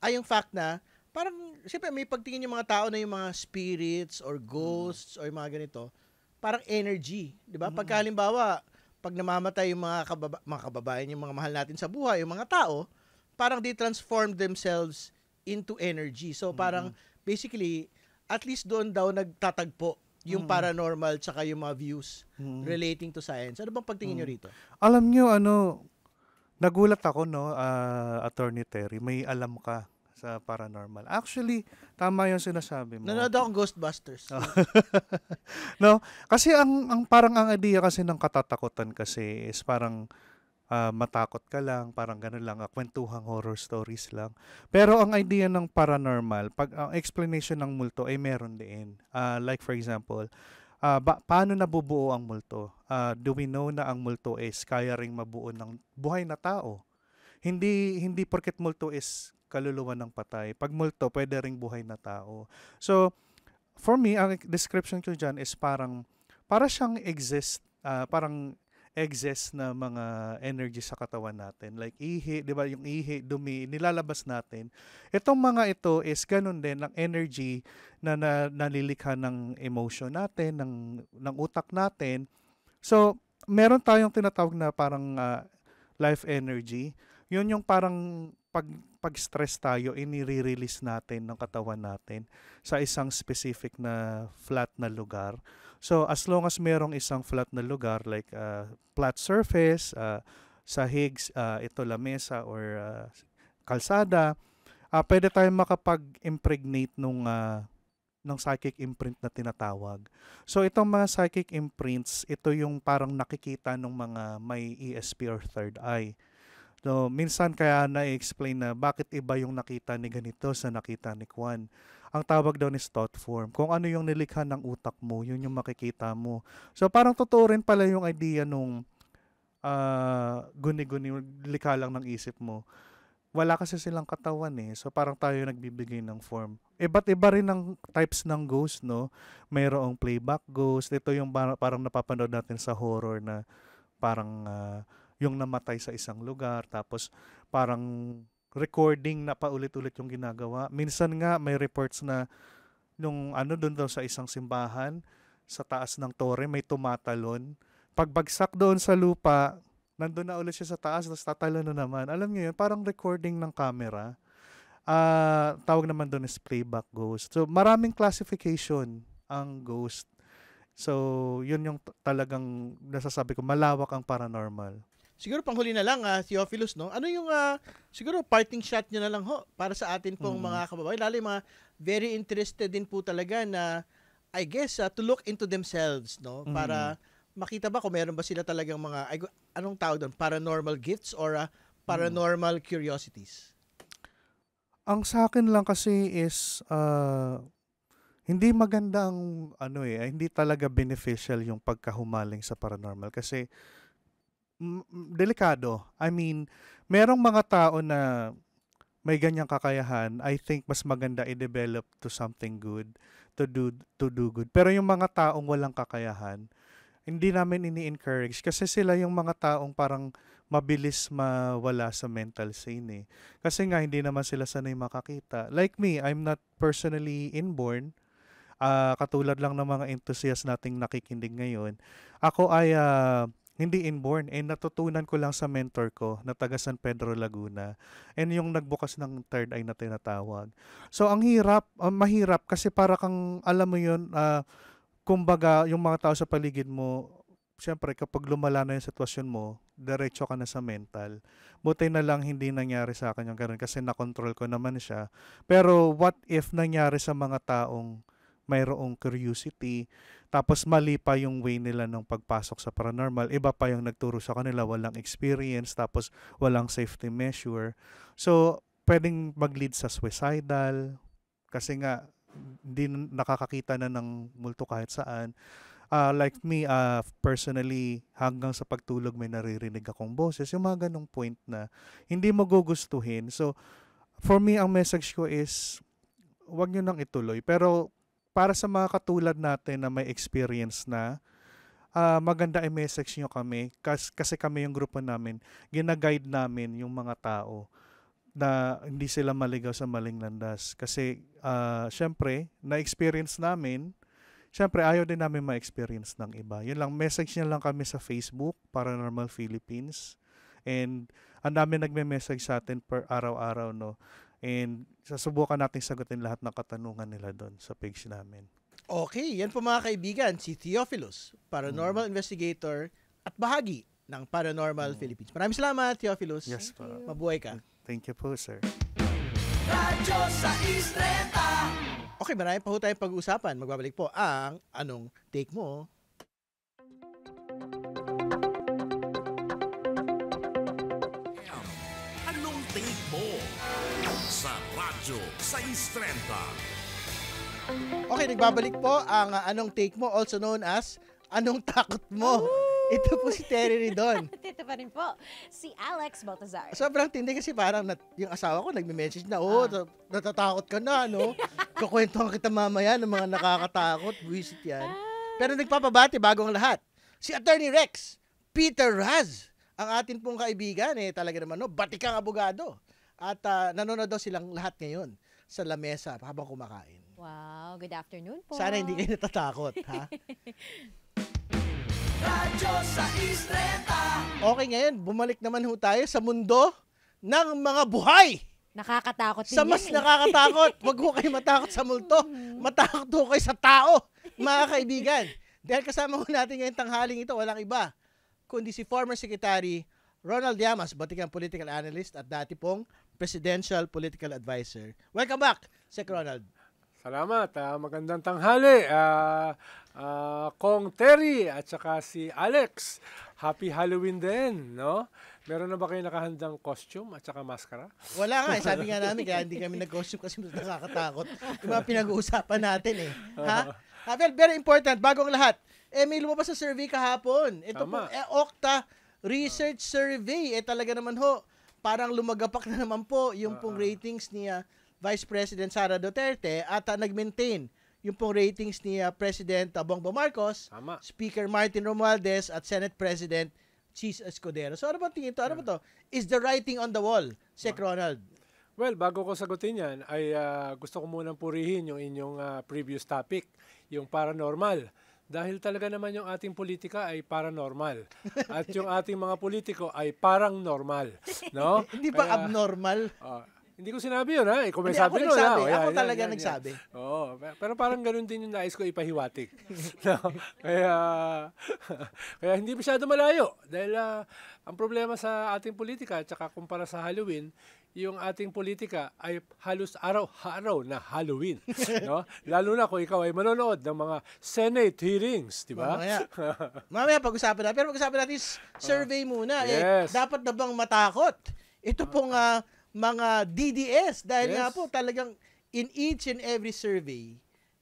[SPEAKER 2] ay yung fact na parang syempre may pagtingin yung mga tao na yung mga spirits or mm. ghosts mm. or yung mga ganito, parang energy, 'di ba? Mm. Pagka halimbawa, pag namamatay yung mga kababa- mga kababayan, yung mga mahal natin sa buhay, yung mga tao, parang they transform themselves into energy. So parang mm-hmm. basically at least doon daw nagtatagpo yung mm. paranormal tsaka yung mga views mm. relating to science. Ano bang pagtingin mm. nyo rito?
[SPEAKER 4] Alam nyo, ano, nagulat ako, no, uh, Attorney Terry, may alam ka sa paranormal. Actually, tama yung sinasabi mo. Nanood
[SPEAKER 2] akong Ghostbusters.
[SPEAKER 4] *laughs* no? Kasi ang, ang parang ang idea kasi ng katatakutan kasi is parang uh, matakot ka lang, parang ganun lang, ah, kwentuhang horror stories lang. Pero ang idea ng paranormal, pag ang uh, explanation ng multo ay meron din. Uh, like for example, uh, ba, paano nabubuo ang multo? Uh, do we know na ang multo is kaya ring mabuo ng buhay na tao? Hindi hindi porket multo is kaluluwa ng patay. Pag multo, pwede ring buhay na tao. So, for me, ang description ko dyan is parang, para siyang exist, uh, parang excess na mga energy sa katawan natin. Like ihi, di ba yung ihi, dumi, nilalabas natin. Itong mga ito is ganun din, ang energy na, na nalilikha ng emotion natin, ng, ng utak natin. So, meron tayong tinatawag na parang uh, life energy. Yun yung parang pag, pag-stress tayo, inire-release natin ng katawan natin sa isang specific na flat na lugar. So as long as merong isang flat na lugar like uh, flat surface, uh, sahig, uh, ito lamesa or uh, kalsada, uh, pwede tayong makapag-impregnate nung uh, ng psychic imprint na tinatawag. So itong mga psychic imprints, ito yung parang nakikita ng mga may ESP or third eye. So minsan kaya na-explain na bakit iba yung nakita ni ganito sa nakita ni Kwan ang tawag daw is thought form. Kung ano yung nilikha ng utak mo, yun yung makikita mo. So parang totoo rin pala yung idea nung uh, guni-guni, likha lang ng isip mo. Wala kasi silang katawan eh. So parang tayo nagbibigay ng form. Iba't iba rin ang types ng ghost, no? Mayroong playback ghost. Ito yung parang napapanood natin sa horror na parang uh, yung namatay sa isang lugar. Tapos parang recording na paulit-ulit yung ginagawa. Minsan nga may reports na nung ano doon daw sa isang simbahan sa taas ng tore may tumatalon. Pagbagsak doon sa lupa, nandun na ulit siya sa taas tapos tatalon na naman. Alam niyo yun, parang recording ng camera. Uh, tawag naman doon is playback ghost. So maraming classification ang ghost. So yun yung talagang nasasabi ko, malawak ang paranormal
[SPEAKER 2] siguro panghuli na lang, uh, Theophilus, no? Ano yung, uh, siguro, parting shot nyo na lang ho para sa atin pong mm-hmm. mga kababayan, lalo yung mga very interested din po talaga na, I guess, uh, to look into themselves, no? Mm-hmm. Para makita ba kung meron ba sila talagang mga, ay, anong tawag doon, paranormal gifts or uh, paranormal mm-hmm. curiosities?
[SPEAKER 4] Ang sa akin lang kasi is, uh, hindi maganda ang ano eh, hindi talaga beneficial yung pagkahumaling sa paranormal kasi delikado. I mean, merong mga tao na may ganyang kakayahan, I think mas maganda i-develop to something good, to do to do good. Pero yung mga taong walang kakayahan, hindi namin ini-encourage kasi sila yung mga taong parang mabilis mawala sa mental sane eh. Kasi nga hindi naman sila sanay makakita. Like me, I'm not personally inborn. Uh, katulad lang ng mga enthusiast nating nakikinig ngayon. Ako ay uh, hindi inborn and eh, natutunan ko lang sa mentor ko na taga San Pedro Laguna and yung nagbukas ng third eye na tinatawag. So ang hirap, uh, mahirap kasi para kang alam mo yun uh, kumbaga yung mga tao sa paligid mo Siyempre, kapag lumala na yung sitwasyon mo, diretso ka na sa mental. Buti na lang hindi nangyari sa akin yung ganun kasi nakontrol ko naman siya. Pero what if nangyari sa mga taong mayroong curiosity, tapos mali pa yung way nila ng pagpasok sa paranormal. Iba pa yung nagturo sa kanila, walang experience, tapos walang safety measure. So, pwedeng mag-lead sa suicidal, kasi nga, hindi nakakakita na ng multo kahit saan. Uh, like me, uh, personally, hanggang sa pagtulog may naririnig akong boses. Yung mga ganong point na hindi mo gugustuhin. So, for me, ang message ko is, huwag nyo nang ituloy. Pero para sa mga katulad natin na may experience na uh, maganda i-message nyo kami kas, kasi kami yung grupo namin, ginaguide namin yung mga tao na hindi sila maligaw sa maling landas. Kasi, uh, syempre, na-experience namin, syempre, ayaw din namin ma-experience ng iba. Yun lang, message niya lang kami sa Facebook, Paranormal Philippines. And ang dami nagme-message sa atin per araw-araw, no? And sasubukan natin sagutin lahat ng katanungan nila doon sa page namin.
[SPEAKER 2] Okay, yan po mga kaibigan, si Theophilus, paranormal mm. investigator at bahagi ng Paranormal mm. Philippines. Maraming salamat, Theophilus. Yes, po. Mabuhay ka. Thank you po, sir.
[SPEAKER 3] Radyo sa Istreta.
[SPEAKER 2] Okay, marami pa ho tayong pag-uusapan. Magbabalik po ang anong take mo
[SPEAKER 1] Radyo 630.
[SPEAKER 2] Okay, nagbabalik po ang uh, Anong Take Mo, also known as Anong Takot Mo. Ooh! Ito po si Terry Ridon.
[SPEAKER 3] *laughs* Ito pa rin po, si Alex Baltazar.
[SPEAKER 2] Sobrang tindi kasi parang nat- yung asawa ko nagme-message na, oh, ah. natatakot ka na, no? *laughs* Kukwentuhan kita mamaya ng mga nakakatakot. Buisit yan. Ah. Pero nagpapabati bago ang lahat. Si Attorney Rex, Peter Raz, ang atin pong kaibigan, eh, talaga naman, no? Batikang abogado. At uh, nanonood daw silang lahat ngayon sa lamesa habang kumakain.
[SPEAKER 3] Wow, good afternoon po. Sana hindi kayo
[SPEAKER 2] natatakot,
[SPEAKER 4] ha?
[SPEAKER 3] *laughs* Radyo sa Istreta.
[SPEAKER 2] Okay, ngayon, bumalik naman ho tayo sa mundo ng mga buhay.
[SPEAKER 3] Nakakatakot din Sa mas yan, eh. nakakatakot,
[SPEAKER 2] *laughs* wag ho kayo matakot sa multo. Mm-hmm. Matakot ho kayo sa tao, mga kaibigan. Dahil kasama ko natin ngayong tanghaling ito, walang iba, kundi si former Secretary Ronald Llamas, batikang political analyst at dati pong Presidential Political
[SPEAKER 5] Advisor. Welcome back, Sec Ronald. Salamat. Uh, magandang tanghali. Uh, uh, Kong Terry at saka si Alex. Happy Halloween din, no? Meron na ba kayo nakahandang costume at saka maskara? Wala nga. Eh. Sabi nga namin, kaya hindi kami *laughs*
[SPEAKER 2] nag-costume kasi nakakatakot. Yung mga pinag-uusapan natin eh. Ha? Uh, well, very important. bago ang lahat. Eh, may lumabas sa survey kahapon. Ito Tama. po, eh, Okta Research uh. Survey. Eh, talaga naman ho parang lumagapak na naman po yung pong ah, ah. ratings ni Vice President Sara Duterte at uh, nag-maintain yung pong ratings ni uh, President Bongbong Marcos, Tama. Speaker Martin Romualdez at Senate President Cheese
[SPEAKER 5] Escudero. So ano ba tingin ito? Ano ba hmm. to? Is the writing on the wall, Sec uh Ronald? Well, bago ko sagutin yan, ay uh, gusto ko munang purihin yung inyong uh, previous topic, yung paranormal. Dahil talaga naman yung ating politika ay paranormal. At yung ating mga politiko ay parang normal. No? *laughs* Hindi ba Kaya,
[SPEAKER 2] abnormal?
[SPEAKER 5] Oh, hindi ko sinabi yun,
[SPEAKER 2] ha? Eh, kung hindi, ako nun, nagsabi. Ha? Oh, ako yan, talaga yan, nagsabi. Yan.
[SPEAKER 5] Oo. Pero parang ganun din yung nais ko ipahiwatig. *laughs* no? Kaya, *laughs* kaya hindi masyado malayo. Dahil uh, ang problema sa ating politika, saka kumpara sa Halloween, yung ating politika ay halos araw-araw na Halloween. *laughs* no? Lalo na kung ikaw ay manonood ng mga Senate hearings, di ba? Mamaya. *laughs* Mamaya pag-usapan natin. Pero pag-usapan natin survey ah.
[SPEAKER 2] muna. Eh, yes. Eh, dapat na bang matakot? Ito ah. pong uh, mga DDS dahil yes. nga po talagang in each and every survey,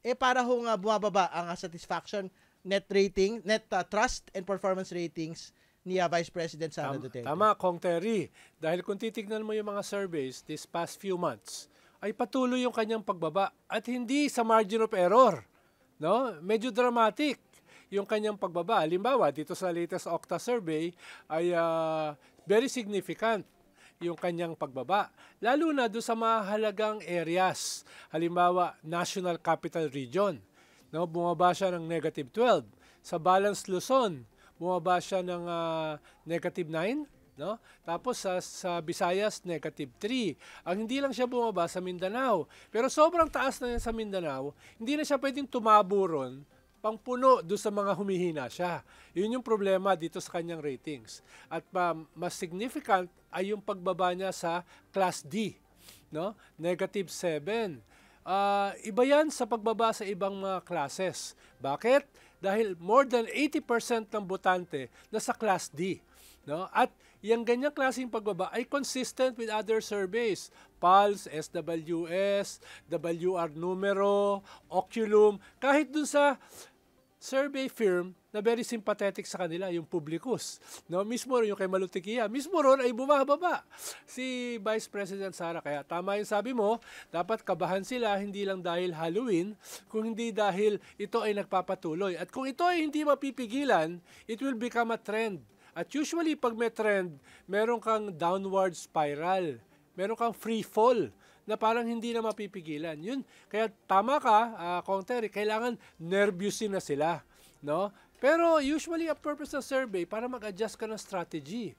[SPEAKER 2] eh para ho nga bumababa ang satisfaction net rating, net uh, trust and performance ratings ni ah, Vice President
[SPEAKER 5] Sara Tam, Duterte. Tama, Kong Terry. Dahil kung titignan mo yung mga surveys this past few months, ay patuloy yung kanyang pagbaba at hindi sa margin of error. No? Medyo dramatic yung kanyang pagbaba. Halimbawa, dito sa latest Octa survey ay uh, very significant yung kanyang pagbaba. Lalo na doon sa mahalagang areas. Halimbawa, National Capital Region. No, bumaba siya ng negative 12. Sa balanced Luzon, bumaba siya ng uh, negative 9 no? Tapos sa, sa Visayas negative 3. Ang hindi lang siya bumaba sa Mindanao. Pero sobrang taas na yan sa Mindanao, hindi na siya pwedeng tumabo ron pangpuno do sa mga humihina siya. Yun yung problema dito sa kanyang ratings. At um, mas significant ay yung pagbaba niya sa class D, no? Negative 7. Uh, ah, iba yan sa pagbaba sa ibang mga classes. Bakit? dahil more than 80% ng botante nasa Class D. No? At yung ganyang klaseng pagbaba ay consistent with other surveys. PALS, SWS, WR numero, Oculum, kahit dun sa survey firm na very sympathetic sa kanila, yung Publicus. No, mismo rin yung kay Malutikia, mismo ron ay bumababa si Vice President Sara. Kaya tama yung sabi mo, dapat kabahan sila hindi lang dahil Halloween, kung hindi dahil ito ay nagpapatuloy. At kung ito ay hindi mapipigilan, it will become a trend. At usually, pag may trend, meron kang downward spiral. Meron kang free fall na parang hindi na mapipigilan. Yun, kaya tama ka, uh, ah, Kongteri, kailangan nervyusin na sila. No? Pero usually, a purpose ng survey, para mag-adjust ka ng strategy.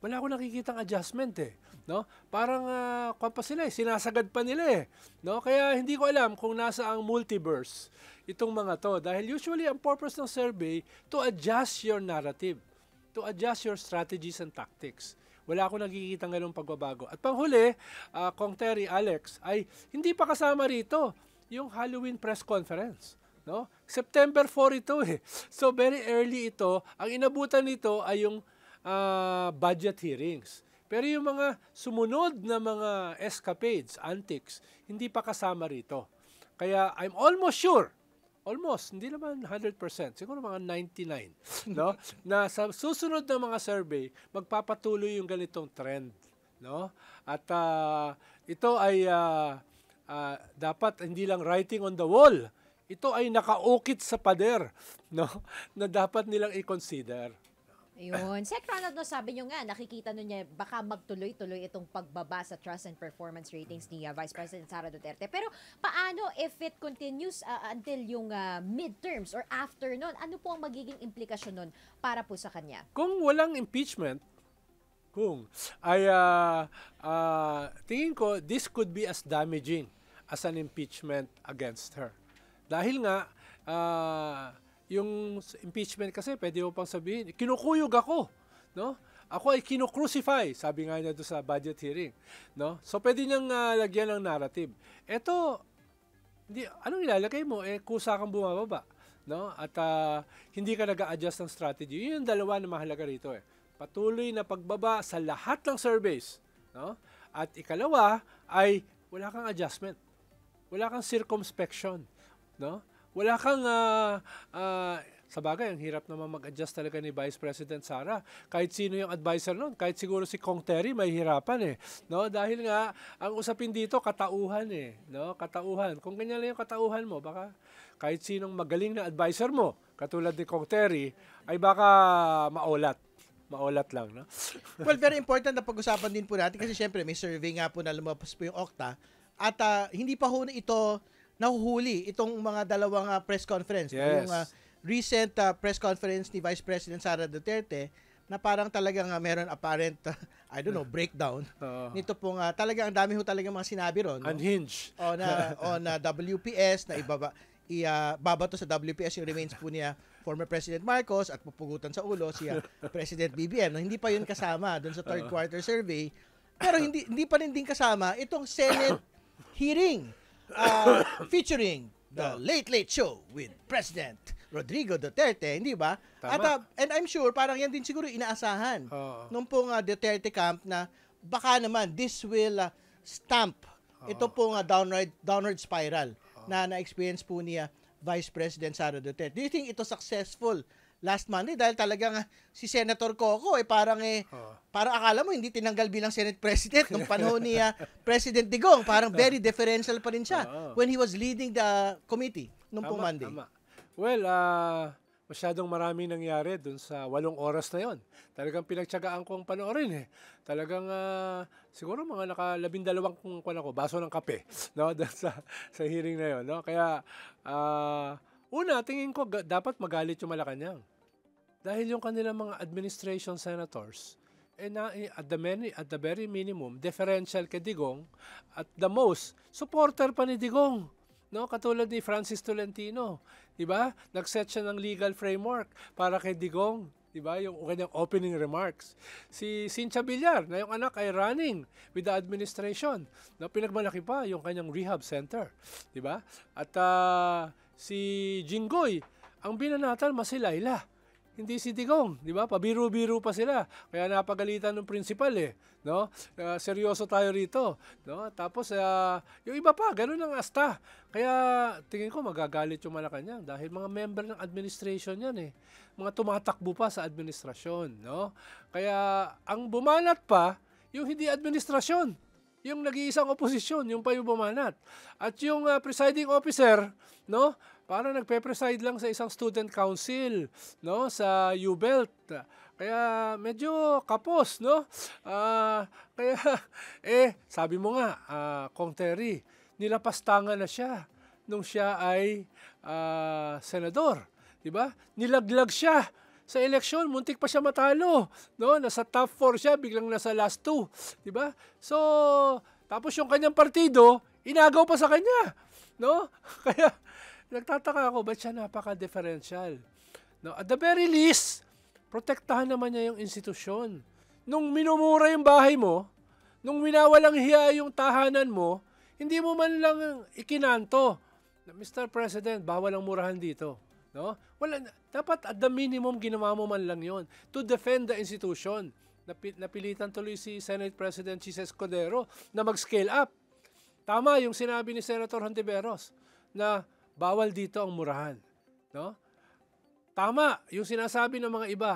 [SPEAKER 5] Wala akong nakikitang adjustment eh. No? Parang uh, kwan pa sila eh, sinasagad pa nila eh. No? Kaya hindi ko alam kung nasa ang multiverse itong mga to. Dahil usually, ang purpose ng survey, to adjust your narrative to adjust your strategies and tactics. Wala akong nakikita ng ganung pagbabago. At panghuli, uh, Kong Terry Alex, ay hindi pa kasama rito yung Halloween press conference. No? September 4 ito eh. *laughs* So very early ito. Ang inabutan nito ay yung uh, budget hearings. Pero yung mga sumunod na mga escapades, antics, hindi pa kasama rito. Kaya I'm almost sure almost, hindi naman 100%, siguro mga 99, *laughs* no? na sa susunod na mga survey, magpapatuloy yung ganitong trend, no? At uh, ito ay uh, uh, dapat hindi lang writing on the wall, ito ay nakaukit sa pader, *laughs* no? na dapat nilang i-consider.
[SPEAKER 3] Ayun. Sec Ronald, no, sabi nyo nga, nakikita nyo niya, baka magtuloy-tuloy itong pagbaba sa trust and performance ratings ni uh, Vice President Sara Duterte. Pero paano if it continues uh, until yung uh, midterms or after nun? Ano po ang magiging implikasyon nun para po sa kanya?
[SPEAKER 5] Kung walang impeachment, kung ay uh, uh, tingin ko this could be as damaging as an impeachment against her. Dahil nga, uh, yung impeachment kasi pwede mo pang sabihin, kinukuyog ako, no? Ako ay kinocrucify, sabi nga niya doon sa budget hearing, no? So pwede niyang uh, lagyan ng narrative. Ito, hindi, ano ilalagay mo? Eh, kusa kang bumababa, no? At uh, hindi ka nag-adjust ng strategy. Yun yung dalawa na mahalaga rito eh. Patuloy na pagbaba sa lahat ng surveys, no? At ikalawa ay wala kang adjustment. Wala kang circumspection, no? wala kang uh, ah, uh, ah, sa bagay, ang hirap naman mag-adjust talaga ni Vice President Sara. Kahit sino yung adviser noon, kahit siguro si Kong Terry, may hirapan eh. No? Dahil nga, ang usapin dito, katauhan eh. No? Katauhan. Kung ganyan lang yung katauhan mo, baka kahit sinong magaling na adviser mo, katulad ni Kong Terry, ay baka maulat maulat lang, no? *laughs* well, very
[SPEAKER 2] important na pag-usapan din po natin kasi syempre may survey nga po na lumabas po yung Okta at uh, hindi pa ho na ito nahuhuli itong mga dalawang uh, press conference. Yes. Yung uh, ah, recent uh, press conference ni Vice President Sara Duterte na parang talagang uh, meron apparent, uh, *laughs* I don't know, breakdown. Uh, *laughs* Nito pong uh, talagang ang dami ho talagang mga sinabi ron. No? Unhinged. On, uh, on uh, WPS na ibaba, ibabato sa WPS yung remains po niya former President Marcos at pupugutan sa ulo siya *laughs* President BBM. No, hindi pa yun kasama doon sa third quarter survey. Pero hindi hindi pa rin din kasama itong Senate *coughs* hearing uh, *coughs* featuring The Late Late Show with President Rodrigo Duterte, hindi ba? Tama. At, uh, and I'm sure, parang yan din siguro inaasahan Oo. nung pong uh, Duterte camp na baka naman this will uh, stamp Oo. ito pong uh, downward, downward spiral na na-experience po niya Vice President Sara Duterte. Do you think ito successful last Monday dahil talagang ah, si Senator Coco eh parang eh oh. parang akala mo hindi tinanggal bilang Senate President nung panahon ni uh, President Digong parang very deferential pa rin siya oh. when he was leading the
[SPEAKER 5] committee nung pong Monday. Tama. Well, uh, masyadong marami nangyari dun sa walong oras na yon. Talagang pinagtsagaan kong panoorin eh. Talagang uh, siguro mga naka labindalawang kung kung ako, baso ng kape *laughs* no, sa, sa hearing na yon. No? Kaya uh, Una, tingin ko dapat magalit yung Malacanang. Dahil yung kanilang mga administration senators, eh na, eh, at, the many, at the very minimum, deferential kay Digong, at the most, supporter pa ni Digong. No, katulad ni Francis Tolentino, 'di ba? Nagset siya ng legal framework para kay Digong, 'di ba? Yung kanyang opening remarks. Si Cynthia Villar, na yung anak ay running with the administration. No, pinagmalaki pa yung kanyang rehab center, 'di ba? At uh, si Jinggoy, ang binanatan mas si Laila hindi si Digong, di ba? Pabiro-biro pa sila. Kaya napagalitan ng principal eh, no? Uh, seryoso tayo rito, no? Tapos uh, yung iba pa, ganun ang asta. Kaya tingin ko magagalit yung Malacanang dahil mga member ng administration 'yan eh. Mga tumatakbo pa sa administrasyon, no? Kaya ang bumanat pa yung hindi administrasyon, yung nag-iisang oposisyon, yung pa yung bumanat. At yung uh, presiding officer, no? Para nagpe-preside lang sa isang student council, no? Sa UBelt. Kaya medyo kapos, no? Uh, kaya, *laughs* eh, sabi mo nga, uh, Kong Terry, nilapastangan na siya nung siya ay uh, senador. ba? Nilaglag siya sa eleksyon, muntik pa siya matalo, no? Nasa top 4 siya, biglang nasa last 2, 'di ba? So, tapos yung kanyang partido, inagaw pa sa kanya, no? *laughs* Kaya Nagtataka ako, ba't siya napaka-differential? No, at the very least, protektahan naman niya yung institusyon. Nung minumura yung bahay mo, nung winawalang hiya yung tahanan mo, hindi mo man lang ikinanto na Mr. President, bawal ang murahan dito. No? Wala, dapat at the minimum ginawa mo man lang yon to defend the institution. Napil, napilitan tuloy si Senate President Jesus Codero na mag-scale up. Tama yung sinabi ni Senator Hontiveros na Bawal dito ang murahan. No? Tama yung sinasabi ng mga iba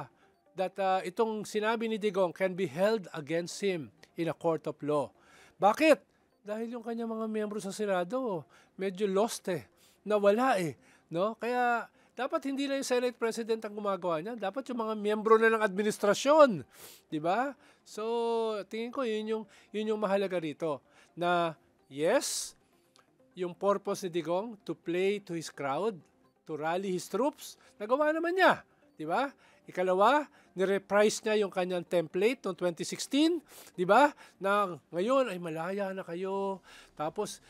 [SPEAKER 5] that uh, itong sinabi ni Digong can be held against him in a court of law. Bakit? Dahil yung kanya mga miyembro sa Senado, medyo lost eh. Nawala eh. No? Kaya dapat hindi na yung Senate President ang gumagawa niya. Dapat yung mga miyembro na ng administrasyon. Di ba? So, tingin ko yun yung, yun yung mahalaga rito. Na, yes, yung purpose ni Digong to play to his crowd, to rally his troops, nagawa naman niya, 'di ba? Ikalawa, nireprise niya yung kanyang template noong 2016, 'di ba? Na ngayon ay malaya na kayo. Tapos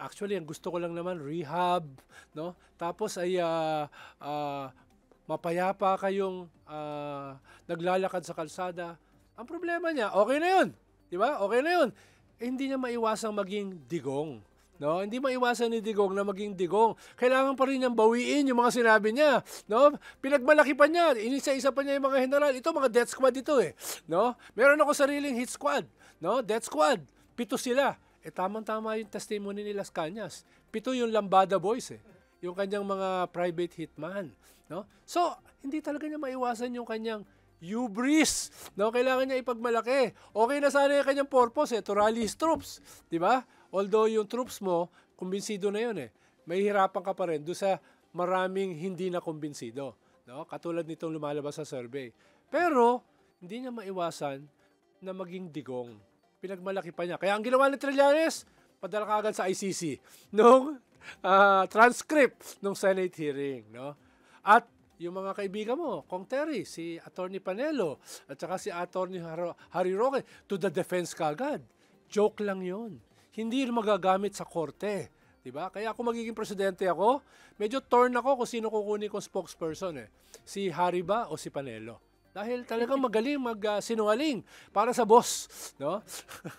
[SPEAKER 5] actually ang gusto ko lang naman rehab, no? Tapos ay uh, uh, mapayapa kayong uh, naglalakad sa kalsada. Ang problema niya, okay na 'yun. 'Di ba? Okay na 'yun. Eh, hindi niya maiwasang maging digong. No, hindi maiwasan ni Digong na maging Digong. Kailangan pa rin niyang bawiin yung mga sinabi niya, no? Pinagmalaki pa niya, inisa-isa pa niya yung mga general. Ito mga death squad ito eh, no? Meron ako sariling hit squad, no? Death squad. Pito sila. Eh tamang-tama yung testimony ni Las Cañas. Pito yung Lambada Boys eh. Yung kanyang mga private hitman, no? So, hindi talaga niya maiwasan yung kanyang hubris. No, kailangan niya ipagmalaki. Okay na sana yung kanyang purpose eh, to rally his troops, 'di ba? Although yung troops mo, kumbinsido na yun eh. May hirapan ka pa rin doon sa maraming hindi na kumbinsido. No? Katulad nitong lumalabas sa survey. Pero, hindi niya maiwasan na maging digong. Pinagmalaki pa niya. Kaya ang ginawa ni Trillanes, padala kagad ka sa ICC nung uh, transcript ng Senate hearing. No? At yung mga kaibigan mo, Kong Terry, si Attorney Panelo, at saka si Attorney Har- Harry Roque, to the defense kagad. Joke lang yon hindi rin magagamit sa korte. Diba? Kaya kung magiging presidente ako, medyo torn ako kung sino kukunin kong spokesperson eh. Si Harry ba o si Panelo? Dahil talagang *laughs* magaling magsinungaling ah, uh, para sa boss, no?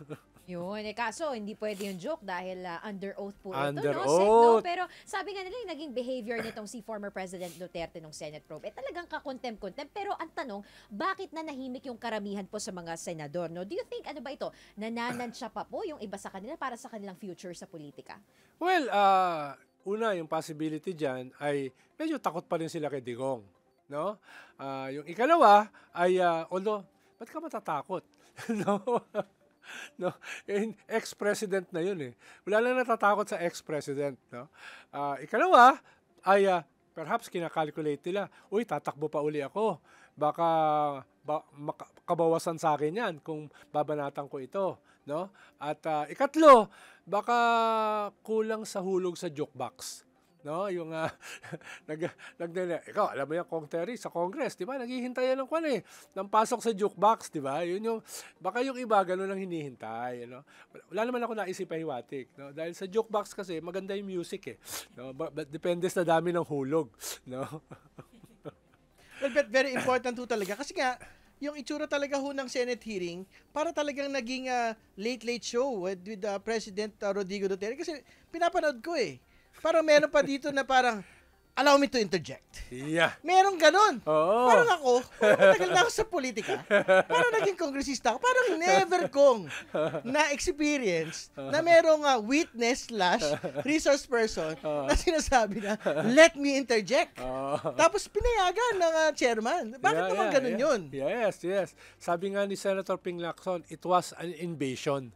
[SPEAKER 5] *laughs*
[SPEAKER 3] Yun. Eh, kaso, hindi pwede yung joke dahil uh, under oath po under ito. No? Oath. Set, no? Pero sabi nga nila yung naging behavior nitong si former President Duterte nung Senate probe, eh talagang kakontem-kontem. Pero ang tanong, bakit na nahimik yung karamihan po sa mga senador? No? Do you think, ano ba ito, nananansya pa po yung iba sa kanila para sa kanilang future sa politika?
[SPEAKER 5] Well, uh, una, yung possibility dyan ay medyo takot pa rin sila kay Digong. No? Uh, yung ikalawa ay, uh, although, ba't ka matatakot? *laughs* no? *laughs* no? Ex-president na yun eh. Wala lang natatakot sa ex-president. No? Uh, ikalawa ay uh, perhaps kinakalculate nila, uy, tatakbo pa uli ako. Baka ba, maka, sa akin yan kung babanatan ko ito. No? At uh, ikatlo, baka kulang sa hulog sa jukebox no? Yung uh, *laughs* nag, nag, ikaw, alam mo yung Kong Terry sa Congress, di ba? Naghihintay lang ng eh, ng pasok sa jukebox, di ba? Yun yung, baka yung iba, ganun lang hinihintay, no? Wala, naman ako naisip hiwatik, no? Dahil sa jukebox kasi, maganda yung music eh, no? But, but depende sa dami ng hulog, no?
[SPEAKER 2] *laughs* well, but
[SPEAKER 5] very important ho talaga, kasi nga, yung itsura talaga ho ng Senate
[SPEAKER 2] hearing para talagang naging uh, ah, late late show with, with uh, President uh, Rodrigo Duterte kasi pinapanood ko eh. Parang meron pa dito na parang, allow me to interject. Yeah. Meron ganun. Oo. Parang ako, matagal na ako sa politika, parang naging kongresista ako, parang never kong na-experience na merong uh, witness slash resource person na sinasabi na, let me interject. Uh. Tapos pinayagan ng uh, chairman. Bakit yeah, naman yeah, ganun yeah. yun?
[SPEAKER 5] Yes, yes. Sabi nga ni Senator Ping Lacson, it was an invasion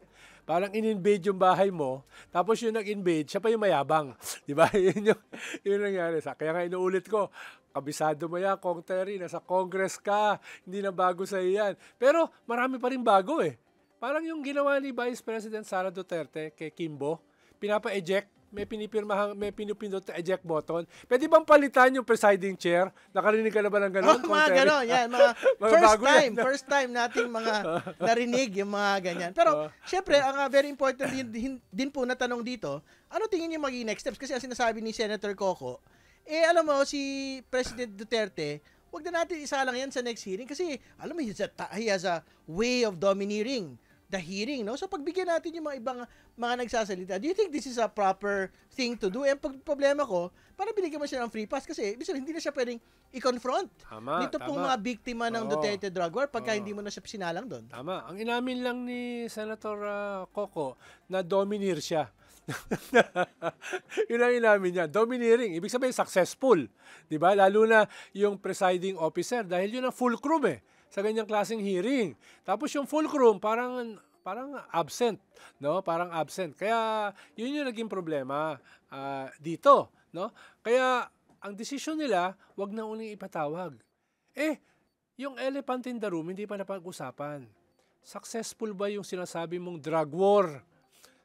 [SPEAKER 5] parang in-invade yung bahay mo, tapos yung nag-invade, siya pa yung mayabang. *laughs* Di ba? *laughs* yun yung, yun nangyari sa. Kaya nga inuulit ko, kabisado mo yan, Kong Terry, nasa Congress ka, hindi na bago sa yan. Pero marami pa rin bago eh. Parang yung ginawa ni Vice President Sara Duterte kay Kimbo, pinapa-eject may pinipirmahan, may pinipindot na eject button. Pwede bang palitan yung presiding chair? Nakarinig ka na ba ng ganun? Oh, mga ganun, yan. Mga, *laughs* mga first time, yan. first
[SPEAKER 2] time nating mga narinig yung mga ganyan. Pero, oh. syempre, ang uh, very important din, din, din po na tanong dito, ano tingin niyo magiging next steps? Kasi ang sinasabi ni Senator Coco, eh alam mo, si President Duterte, wag na natin isa lang yan sa next hearing kasi alam mo, he has a, he has a way of domineering the hearing, no? So pagbigyan natin yung mga ibang mga nagsasalita. Do you think this is a proper thing to do? Eh, And pag problema ko, para binigyan mo siya ng free pass kasi ibig hindi na siya pwedeng i-confront. Tama, Nito tama. pong mga biktima ng Oo. Duterte drug war pagka Oo. hindi mo na siya sinalang doon.
[SPEAKER 5] Tama. Ang inamin lang ni Senator ah, Coco na domineer siya. *laughs* Yun ang inamin niya. Domineering. Ibig sabihin, successful. Diba? Lalo na yung presiding officer dahil yun ang full fulcrum eh sa ganyang klaseng hearing. Tapos yung fulcrum, parang parang absent, no? Parang absent. Kaya yun yung naging problema uh, dito, no? Kaya ang desisyon nila, wag na uling ipatawag. Eh, yung elephant in the room hindi pa napag-usapan. Successful ba yung sinasabi mong drug war?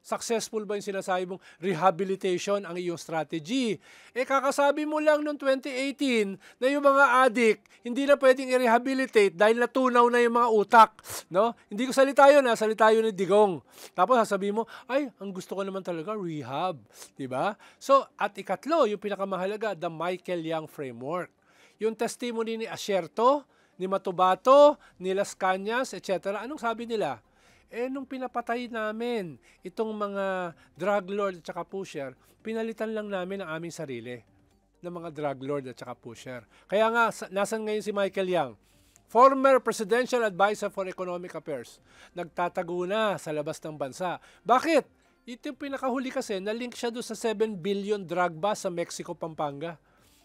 [SPEAKER 5] Successful ba yung sinasabi mong rehabilitation ang iyong strategy? Eh kakasabi mo lang noong 2018 na yung mga addict hindi na pwedeng i-rehabilitate dahil natunaw na yung mga utak. No? Hindi ko salita yun, ha? Ah. salita yun ni Digong. Tapos sasabihin mo, ay, ang gusto ko naman talaga, rehab. ba? Diba? So, at ikatlo, yung pinakamahalaga, the Michael Young Framework. Yung testimony ni Asierto, ni Matubato, ni Las Cañas, etc. Anong sabi nila? Eh, nung pinapatay namin itong mga drug lord at saka pusher, pinalitan lang namin ang aming sarili ng mga drug lord at saka pusher. Kaya nga, nasan ngayon si Michael Yang? Former Presidential Advisor for Economic Affairs. Nagtatago na sa labas ng bansa. Bakit? Ito yung pinakahuli kasi, na-link siya doon sa 7 billion drug bust sa Mexico, Pampanga.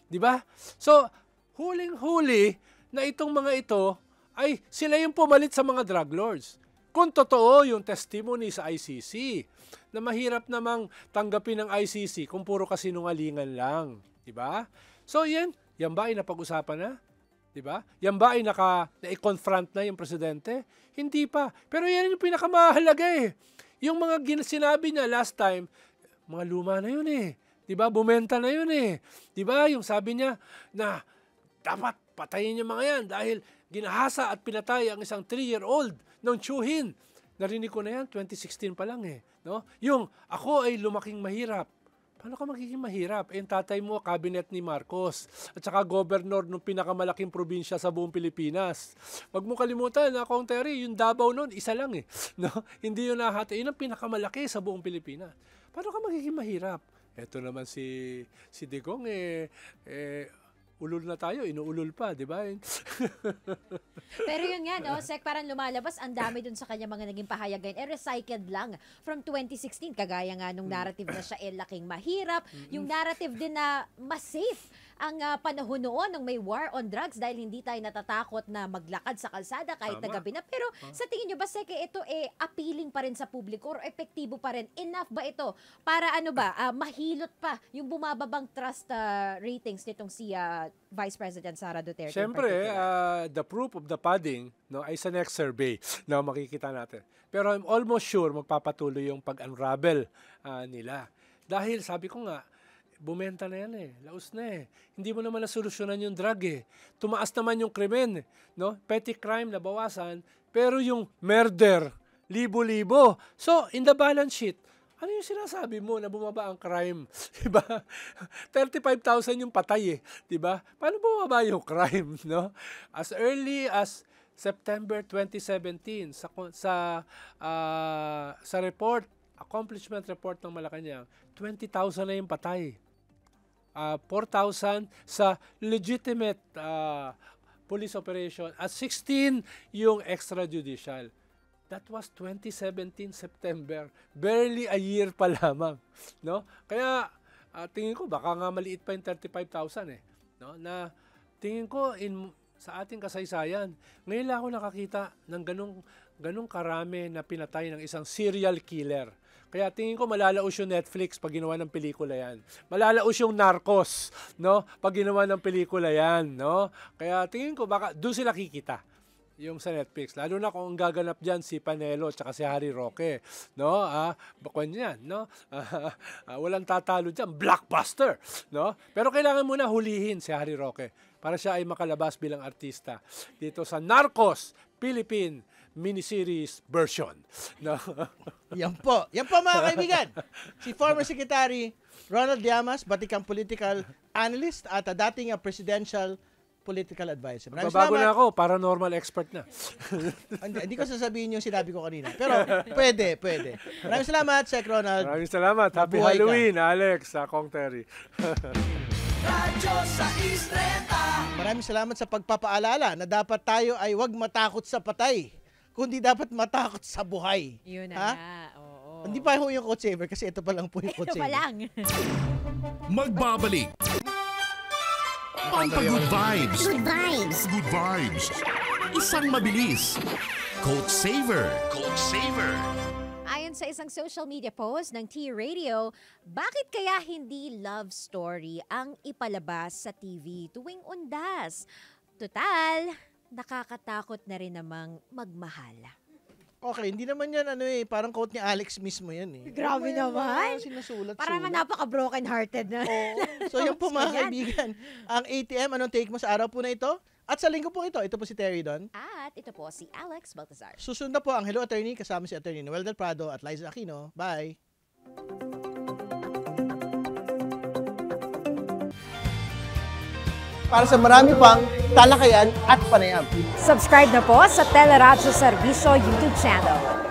[SPEAKER 5] Di ba? So, huling-huli na itong mga ito ay sila yung pumalit sa mga drug lords kung totoo yung testimony sa ICC na mahirap namang tanggapin ng ICC kung puro kasinungalingan lang, 'di ba? So 'yan, yan ba ay napag-usapan na? 'Di ba? Yan ba ay naka na-confront na yung presidente? Hindi pa. Pero 'yan yung pinakamahalaga eh. Yung mga gin- sinabi niya last time, mga luma na yun eh. 'Di ba? Bumenta na yun eh. 'Di ba? Yung sabi niya na dapat patayin yung mga yan dahil ginahasa at pinatay ang isang 3-year-old ng Chuhin. Narinig ko na yan, 2016 pa lang eh. No? Yung, ako ay lumaking mahirap. Paano ka magiging mahirap? Eh, yung tatay mo, cabinet ni Marcos. At saka governor ng pinakamalaking probinsya sa buong Pilipinas. Huwag mo kalimutan, na Kong Terry, yung Davao noon, isa lang eh. *laughs* No? Hindi yun nahati. Yun ang pinakamalaki sa buong Pilipinas. Paano ka magiging mahirap? Ito naman si si Digong eh, eh ulol na tayo, inuulol pa, di ba?
[SPEAKER 3] *laughs* Pero yun nga, no, Sek, parang lumalabas, ang dami dun sa kanya mga naging pahayag ngayon. Eh, recycled lang from 2016, kagaya nga nung hmm. narrative na siya, eh, laking mahirap. Yung narrative din na mas safe ang uh, panahon noon nung may war on drugs dahil hindi tayo natatakot na maglakad sa kalsada kahit Tama. na gabi na. Pero huh? Ah. sa tingin nyo ba, Seke, ito eh appealing pa rin sa publiko or epektibo pa rin? Enough ba ito para ano ba, uh, mahilot pa yung bumababang trust uh, ratings nitong si uh, Vice President Sara Duterte? Siyempre,
[SPEAKER 5] uh, the proof of the pudding no, ay sa next survey *laughs* na makikita natin. Pero I'm almost sure magpapatuloy yung pag-unravel uh, nila. Dahil sabi ko nga, bumenta na yan eh, laos na eh. Hindi mo naman nasolusyonan yung drug eh. Tumaas naman yung krimen, no? Petty crime nabawasan, pero yung murder, libo-libo. So, in the balance sheet, ano yung sinasabi mo na bumaba ang crime? *laughs* Diba? 35,000 yung patay eh. Diba? Paano bumaba yung crime, *laughs* no? As early as September 2017 sa sa uh, sa report accomplishment report ng Malacanang 20,000 na yung patay uh, ah, 4,000 sa legitimate uh, police operation at 16 yung extrajudicial. That was 2017 September, barely a year pa lamang, no? Kaya uh, tingin ko baka nga maliit pa yung 35,000 eh, no? Na tingin ko in sa ating kasaysayan, ngayon lang ako nakakita ng ganong ganong karami na pinatay ng isang serial killer kaya tingin ko malalaos yung Netflix pag ginawa ng pelikula yan. Malalaos yung Narcos, no? Pag ginawa ng pelikula yan, no? Kaya tingin ko baka doon sila kikita yung sa Netflix. Lalo na kung ang gaganap diyan si Panelo at si Harry Roque, no? Ah, bakwan yan, no? Ah, *laughs* ah, walang tatalo diyan, blockbuster, no? Pero kailangan muna hulihin si Harry Roque para siya ay makalabas bilang artista dito sa Narcos Philippine miniseries version. No? *laughs* yan po. Yan po mga kaibigan. Si former
[SPEAKER 2] Secretary Ronald Llamas, batikang political analyst at a dating a uh, presidential political advisor. Maraming Babago salamat. na
[SPEAKER 5] ako, paranormal expert na. *laughs*
[SPEAKER 2] hindi, hindi ko sasabihin yung sinabi ko kanina. Pero pwede,
[SPEAKER 5] pwede. Maraming salamat, Sek Ronald. Maraming salamat. Happy Mabuhay Halloween, ka. Alex, sa Terry. *laughs*
[SPEAKER 3] Radyo sa Istreta.
[SPEAKER 2] Maraming salamat sa pagpapaalala na dapat tayo ay wag matakot sa patay, kundi dapat matakot sa buhay. Yun na ha? nga, oo. Hindi pa ho yung coach saver kasi ito pa lang po yung *laughs* coach
[SPEAKER 3] Ito pa lang.
[SPEAKER 1] Magbabalik. good
[SPEAKER 3] vibes. Good vibes.
[SPEAKER 1] Good vibes. Isang mabilis. Coach Saver. Coach Saver.
[SPEAKER 3] Ayon sa isang social media post ng T-Radio, bakit kaya hindi love story ang ipalabas sa TV tuwing undas? Total, nakakatakot na rin namang magmahal.
[SPEAKER 2] Okay, hindi naman yan ano eh, parang quote ni Alex mismo yan eh. Grabe ano naman.
[SPEAKER 3] Sinusulat. Parang
[SPEAKER 2] napaka-broken hearted na. Oh. So *laughs* yung po mga kaibigan, ang ATM, anong take mo sa araw po na ito? At sa linggo po ito, ito po si Terry Don.
[SPEAKER 3] At ito po si Alex Baltazar.
[SPEAKER 2] Susunod na po ang Hello Attorney kasama si Attorney Noel Del Prado at Liza Aquino. Bye! Para sa
[SPEAKER 3] marami
[SPEAKER 1] pang
[SPEAKER 2] talakayan at panayam.
[SPEAKER 3] Subscribe na po sa Teleradyo Serviso
[SPEAKER 2] YouTube channel.